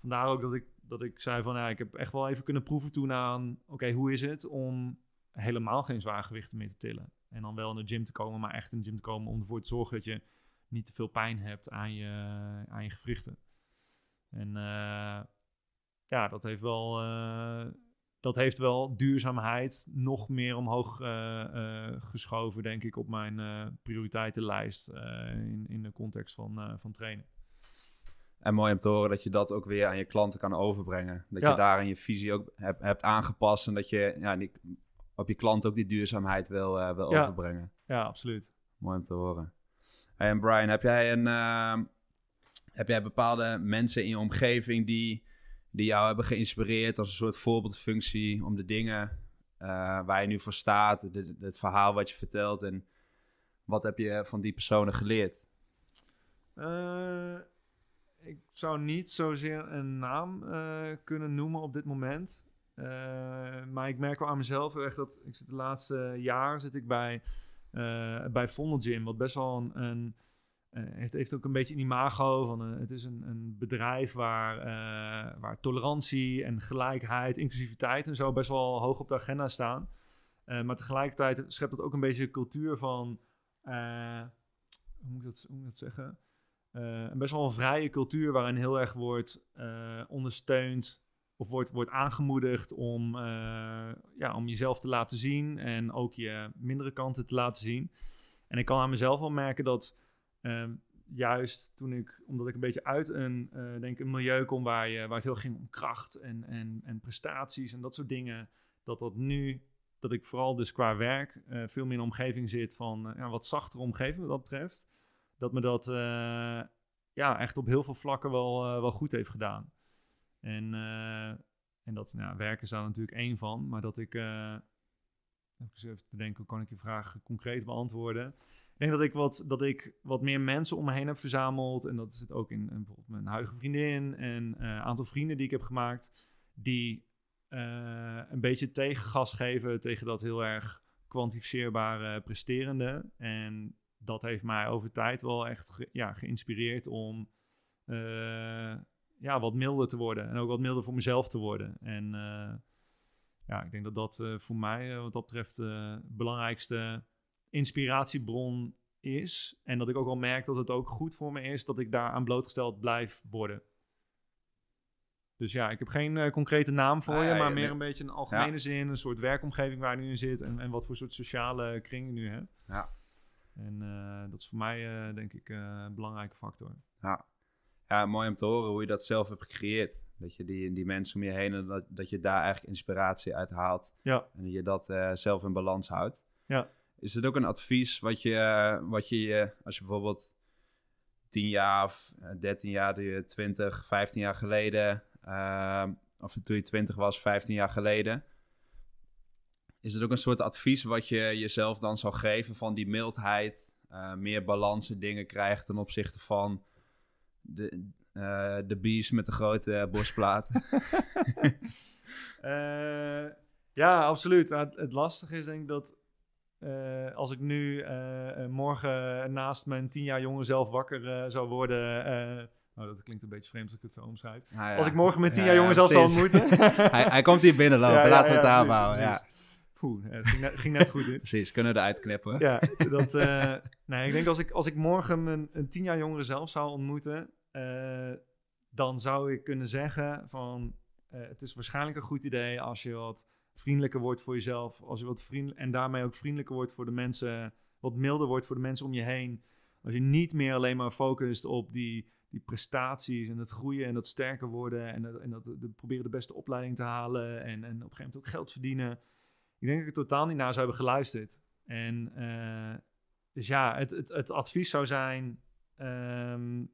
vandaar ook dat ik, dat ik zei van, ja, ik heb echt wel even kunnen proeven toen aan, oké, hoe is het om helemaal geen zwaargewichten meer te tillen? En dan wel in de gym te komen, maar echt in de gym te komen om ervoor te zorgen dat je niet te veel pijn hebt aan je, aan je gewrichten. En ja, dat heeft wel dat heeft wel duurzaamheid nog meer omhoog eh, eh, geschoven, denk ik, op mijn eh, prioriteitenlijst in, in de context van, van trainen. En mooi om te horen dat je dat ook weer aan je klanten kan overbrengen. Dat je daarin je visie ook hebt, hebt aangepast en dat je ja, op je klant ook die duurzaamheid wil, wil overbrengen. Ja, absoluut. Mooi om te horen. Hey, en Brian, heb jij, een, heb jij bepaalde mensen in je omgeving die die jou hebben geïnspireerd als een soort voorbeeldfunctie om de dingen eh, waar je nu voor staat, het, het verhaal wat je vertelt en wat heb je van die personen geleerd? Eh, ik zou niet zozeer een naam eh, kunnen noemen op dit moment. maar ik merk wel aan mezelf echt dat ik zit de laatste jaren zit ik bij, bij Vondel Gym, wat best wel een, een eh, het heeft ook een beetje een imago van eh, het is een, een bedrijf waar, eh, waar tolerantie en gelijkheid, inclusiviteit en zo best wel hoog op de agenda staan. maar tegelijkertijd schept dat ook een beetje een cultuur van, hoe moet, dat, hoe, moet ik dat, zeggen? een best wel een vrije cultuur waarin heel erg wordt ondersteund of wordt, wordt aangemoedigd om, ja, om jezelf te laten zien en ook je mindere kanten te laten zien. En ik kan aan mezelf wel merken dat Ehm, juist toen ik, omdat ik een beetje uit een, eh, denk een milieu kom waar, je, waar het heel ging om kracht en, en, en prestaties en dat soort dingen, dat dat nu, dat ik vooral dus qua werk eh, veel meer in een omgeving zit van eh, wat zachtere omgeving wat dat betreft, dat me dat ja, echt op heel veel vlakken wel, wel goed heeft gedaan. En, en dat nou, werken is daar natuurlijk één van, maar dat ik. Heb ik eens even te denken, kan ik je vraag concreet beantwoorden? denk dat ik wat, dat ik wat meer mensen om me heen heb verzameld. En dat zit ook in, bijvoorbeeld mijn huidige vriendin en een eh, aantal vrienden die ik heb gemaakt. Die eh, een beetje tegengas geven tegen dat heel erg kwantificeerbare presterende. En dat heeft mij over tijd wel echt ja, geïnspireerd om eh, ja, wat milder te worden. En ook wat milder voor mezelf te worden. En ja, ik denk dat dat voor mij wat dat betreft de belangrijkste inspiratiebron is. En dat ik ook al merk dat het ook goed voor me is dat ik daaraan blootgesteld blijf worden. Dus ja, ik heb geen eh, concrete naam voor je, maar meer een beetje een algemene zin, een soort werkomgeving waar je nu in zit en, en wat voor soort sociale kring je nu hebt. Ja. En eh, dat is voor mij eh, denk ik een belangrijke factor. Ja. ja, mooi om te horen hoe je dat zelf hebt gecreëerd. Dat je die, die mensen om je heen en dat, dat je daar eigenlijk inspiratie uit haalt. Ja. En dat je dat zelf in balans houdt. Ja. Is het ook een advies wat je, eh, wat je eh, als je bijvoorbeeld 10 jaar of 13 eh, jaar, 20, 15 jaar geleden, uh, of toen je 20 was, 15 jaar geleden, is het ook een soort advies wat je jezelf dan zou geven van die mildheid, meer balans en dingen krijgt ten opzichte van de, uh, de bies met de grote borstplaat? ja, absoluut. het, het lastige is denk ik dat eh, als ik nu eh, eh, morgen naast mijn tien jaar jongen zelf wakker zou worden. nou, dat klinkt een beetje vreemd als ik het zo omschrijf. Als ik morgen mijn tien jaar jongen zelf zou ontmoeten. hij, hij, komt hier binnenlopen, laten we het aanbouwen. Ja. Poeh, het ging net, goed precies, kunnen we eruit knippen. ja, dat, nee, ik denk als ik, als ik morgen mijn een tien jaar jongere zelf zou ontmoeten. dan zou ik kunnen zeggen van... het is waarschijnlijk een goed idee als je wat vriendelijker wordt voor jezelf. Als je wat vriend en daarmee ook vriendelijker wordt voor de mensen. Wat milder wordt voor de mensen om je heen. Als je niet meer alleen maar focust op die, die prestaties en het groeien en dat sterker worden. En, en dat, de, proberen de beste opleiding te halen. En, en op een gegeven moment ook geld verdienen. Ik denk dat ik er totaal niet naar zou hebben geluisterd. En eh, dus ja, het, het, het, advies zou zijn: ehm,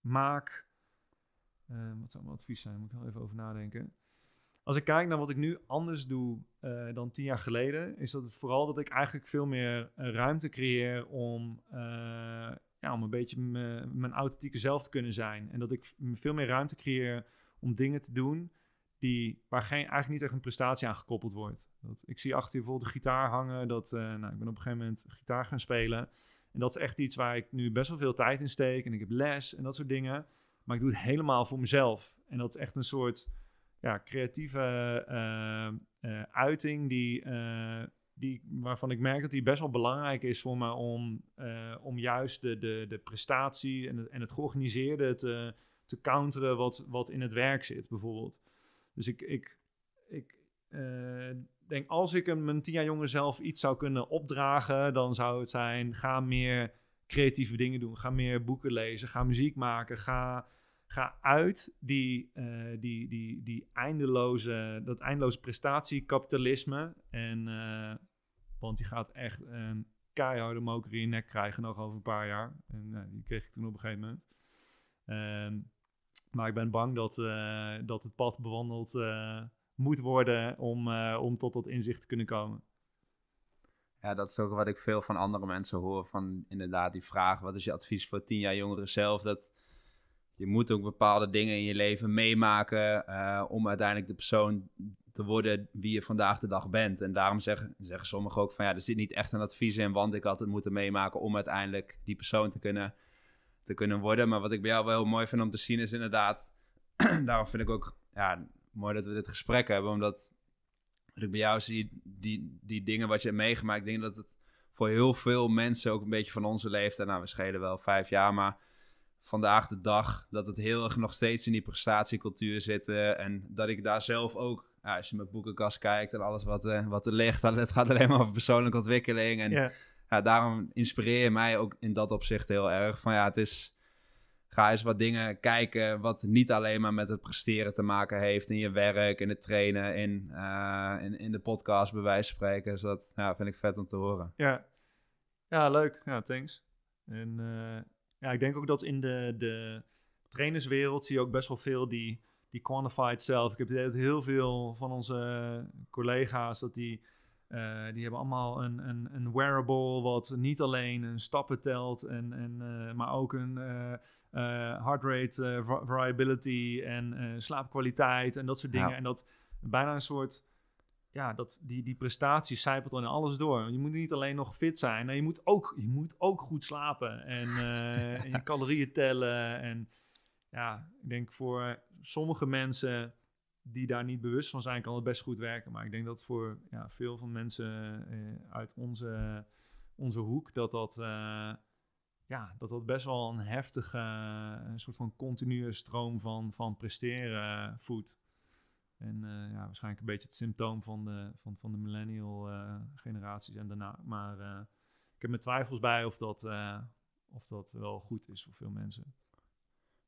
maak. Eh, wat zou mijn advies zijn? Moet ik wel even over nadenken als ik kijk naar wat ik nu anders doe eh, dan tien jaar geleden, is dat het vooral dat ik eigenlijk veel meer eh, ruimte creëer om, eh, ja, om een beetje mijn authentieke zelf te kunnen zijn. En dat ik veel meer ruimte creëer om dingen te doen die, waar geen, eigenlijk niet echt een prestatie aan gekoppeld wordt. Dat, ik zie achter je bijvoorbeeld de gitaar hangen. Dat, nou, ik ben op een gegeven moment gitaar gaan spelen. En dat is echt iets waar ik nu best wel veel tijd in steek. En ik heb les en dat soort dingen. Maar ik doe het helemaal voor mezelf. En dat is echt een soort ja, creatieve eh, eh, uiting die, eh, die, waarvan ik merk dat die best wel belangrijk is voor me om, om juist de, de, de prestatie en het, en het georganiseerde te, te counteren wat, wat in het werk zit, bijvoorbeeld. Dus ik, ik, ik denk, als ik een, mijn tien jaar jongen zelf iets zou kunnen opdragen, dan zou het zijn, ga meer creatieve dingen doen. Ga meer boeken lezen, ga muziek maken, ga ga uit die, eh, die, die, die eindeloze, dat eindeloze prestatiekapitalisme. En, eh, want je gaat echt een keiharde moker in je nek krijgen nog over een paar jaar. En eh, die kreeg ik toen op een gegeven moment. Ehm, maar ik ben bang dat, dat het pad bewandeld moet worden om, om tot dat inzicht te kunnen komen. Ja, dat is ook wat ik veel van andere mensen hoor. Van inderdaad die vraag, wat is je advies voor tien jaar jongeren zelf? Dat, je moet ook bepaalde dingen in je leven meemaken eh, om uiteindelijk de persoon te worden wie je vandaag de dag bent. En daarom zeggen, zeggen sommigen ook van ja, er zit niet echt een advies in, want ik had het moeten meemaken om uiteindelijk die persoon te kunnen, te kunnen worden. Maar wat ik bij jou wel heel mooi vind om te zien is inderdaad, daarom vind ik ook ja, mooi dat we dit gesprek hebben, omdat wat ik bij jou zie, die, die dingen wat je hebt meegemaakt, ik denk dat het voor heel veel mensen ook een beetje van onze leeftijd, nou we schelen wel vijf jaar, maar vandaag de dag dat het heel erg nog steeds in die prestatiecultuur zit. Eh, en dat ik daar zelf ook als je mijn boekenkast kijkt en alles wat, eh, wat er ligt, dan, het gaat alleen maar over persoonlijke ontwikkeling. En daarom inspireer je mij ook in dat opzicht heel erg. Van ja, het is. Ga eens wat dingen kijken wat niet alleen maar met het presteren te maken heeft in je werk, in het trainen, in, eh, in, in de podcast bij wijze van spreken. Dus dat ja, vind ik vet om te horen. Ja, ja leuk. Ja, thanks. En ja, ik denk ook dat in de, de trainerswereld zie je ook best wel veel die, die quantified zelf. Ik heb het heel veel van onze collega's, dat die, eh, die hebben allemaal een, een, een wearable wat niet alleen een stappen telt, en, en, eh, maar ook een eh, heart rate variability en slaapkwaliteit en dat soort dingen. En dat bijna een soort ja, dat, die, die prestatie zijpelt dan in alles door. Je moet niet alleen nog fit zijn, nee, je, moet ook, je moet ook goed slapen en, uh, en je calorieën tellen. En ja, ik denk voor sommige mensen die daar niet bewust van zijn, kan het best goed werken. Maar ik denk dat voor ja, veel van mensen eh, uit onze, onze hoek, dat dat, eh, ja, dat dat best wel een heftige, een soort van continue stroom van, van presteren voedt. En eh, ja, waarschijnlijk een beetje het symptoom van de, van, van de millennial uh, generaties en daarna. Maar eh, ik heb mijn twijfels bij of dat, of dat wel goed is voor veel mensen.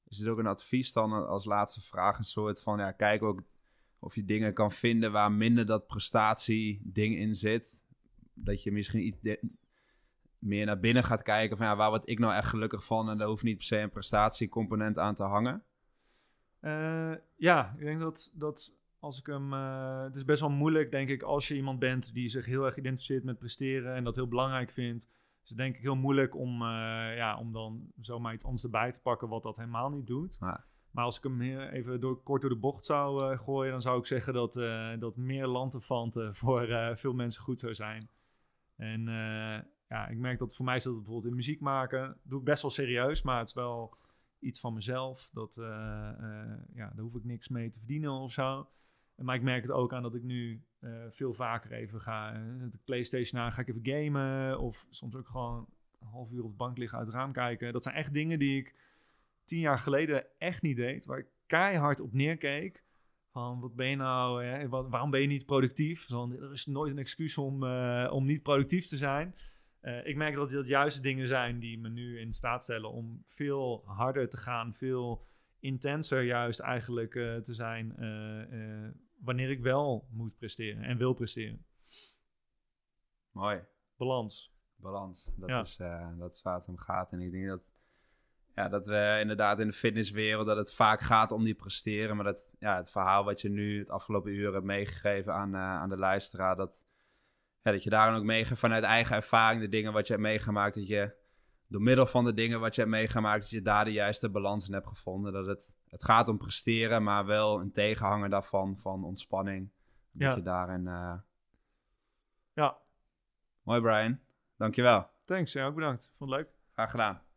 Is het ook een advies dan als laatste vraag? Een soort van, ja, kijk ook of je dingen kan vinden waar minder dat prestatie ding in zit. Dat je misschien iets meer naar binnen gaat kijken van, ja, waar word ik nou echt gelukkig van? En daar hoeft niet per se een prestatiecomponent aan te hangen. ja, ik denk dat, dat als ik hem, eh, het is best wel moeilijk, denk ik, als je iemand bent die zich heel erg identificeert met presteren en dat heel belangrijk vindt. Is het denk ik heel moeilijk om, eh, ja, om dan zomaar iets anders erbij te pakken wat dat helemaal niet doet. Maar als ik hem even door, kort door de bocht zou eh, gooien, dan zou ik zeggen dat, dat meer lantefanten voor veel mensen goed zou zijn. En ja, ik merk dat voor mij is dat bijvoorbeeld in muziek maken, doe ik best wel serieus, maar het is wel iets van mezelf. Dat, ja, daar hoef ik niks mee te verdienen of zo. Maar ik merk het ook aan dat ik nu eh, veel vaker even ga. Eh, de PlayStation aan, ga ik even gamen. Of soms ook gewoon een half uur op de bank liggen uit het raam kijken. Dat zijn echt dingen die ik tien jaar geleden echt niet deed. Waar ik keihard op neerkeek. Van wat ben je nou, waarom ben je niet productief? er is nooit een excuus om, eh, om niet productief te zijn. ik merk dat dat juist de dingen zijn die me nu in staat stellen om veel harder te gaan, veel intenser juist eigenlijk eh, te zijn eh, eh, wanneer ik wel moet presteren en wil presteren. Mooi. Balans. Balans, dat, is, dat waar het om gaat. En ik denk dat, ja, dat we inderdaad in de fitnesswereld, dat het vaak gaat om die presteren. Maar dat ja, het verhaal wat je nu het afgelopen uur hebt meegegeven aan, aan de luisteraar, dat, ja, dat je daarin ook mee vanuit eigen ervaring, de dingen wat je hebt meegemaakt, dat je door middel van de dingen wat je hebt meegemaakt, dat je daar de juiste balans in hebt gevonden. Dat het, het gaat om presteren, maar wel een tegenhanger daarvan, van ontspanning. Dat je daarin... Uh... Ja. Mooi Brian, dankjewel. Thanks, jij ook bedankt. Vond het leuk. Graag gedaan.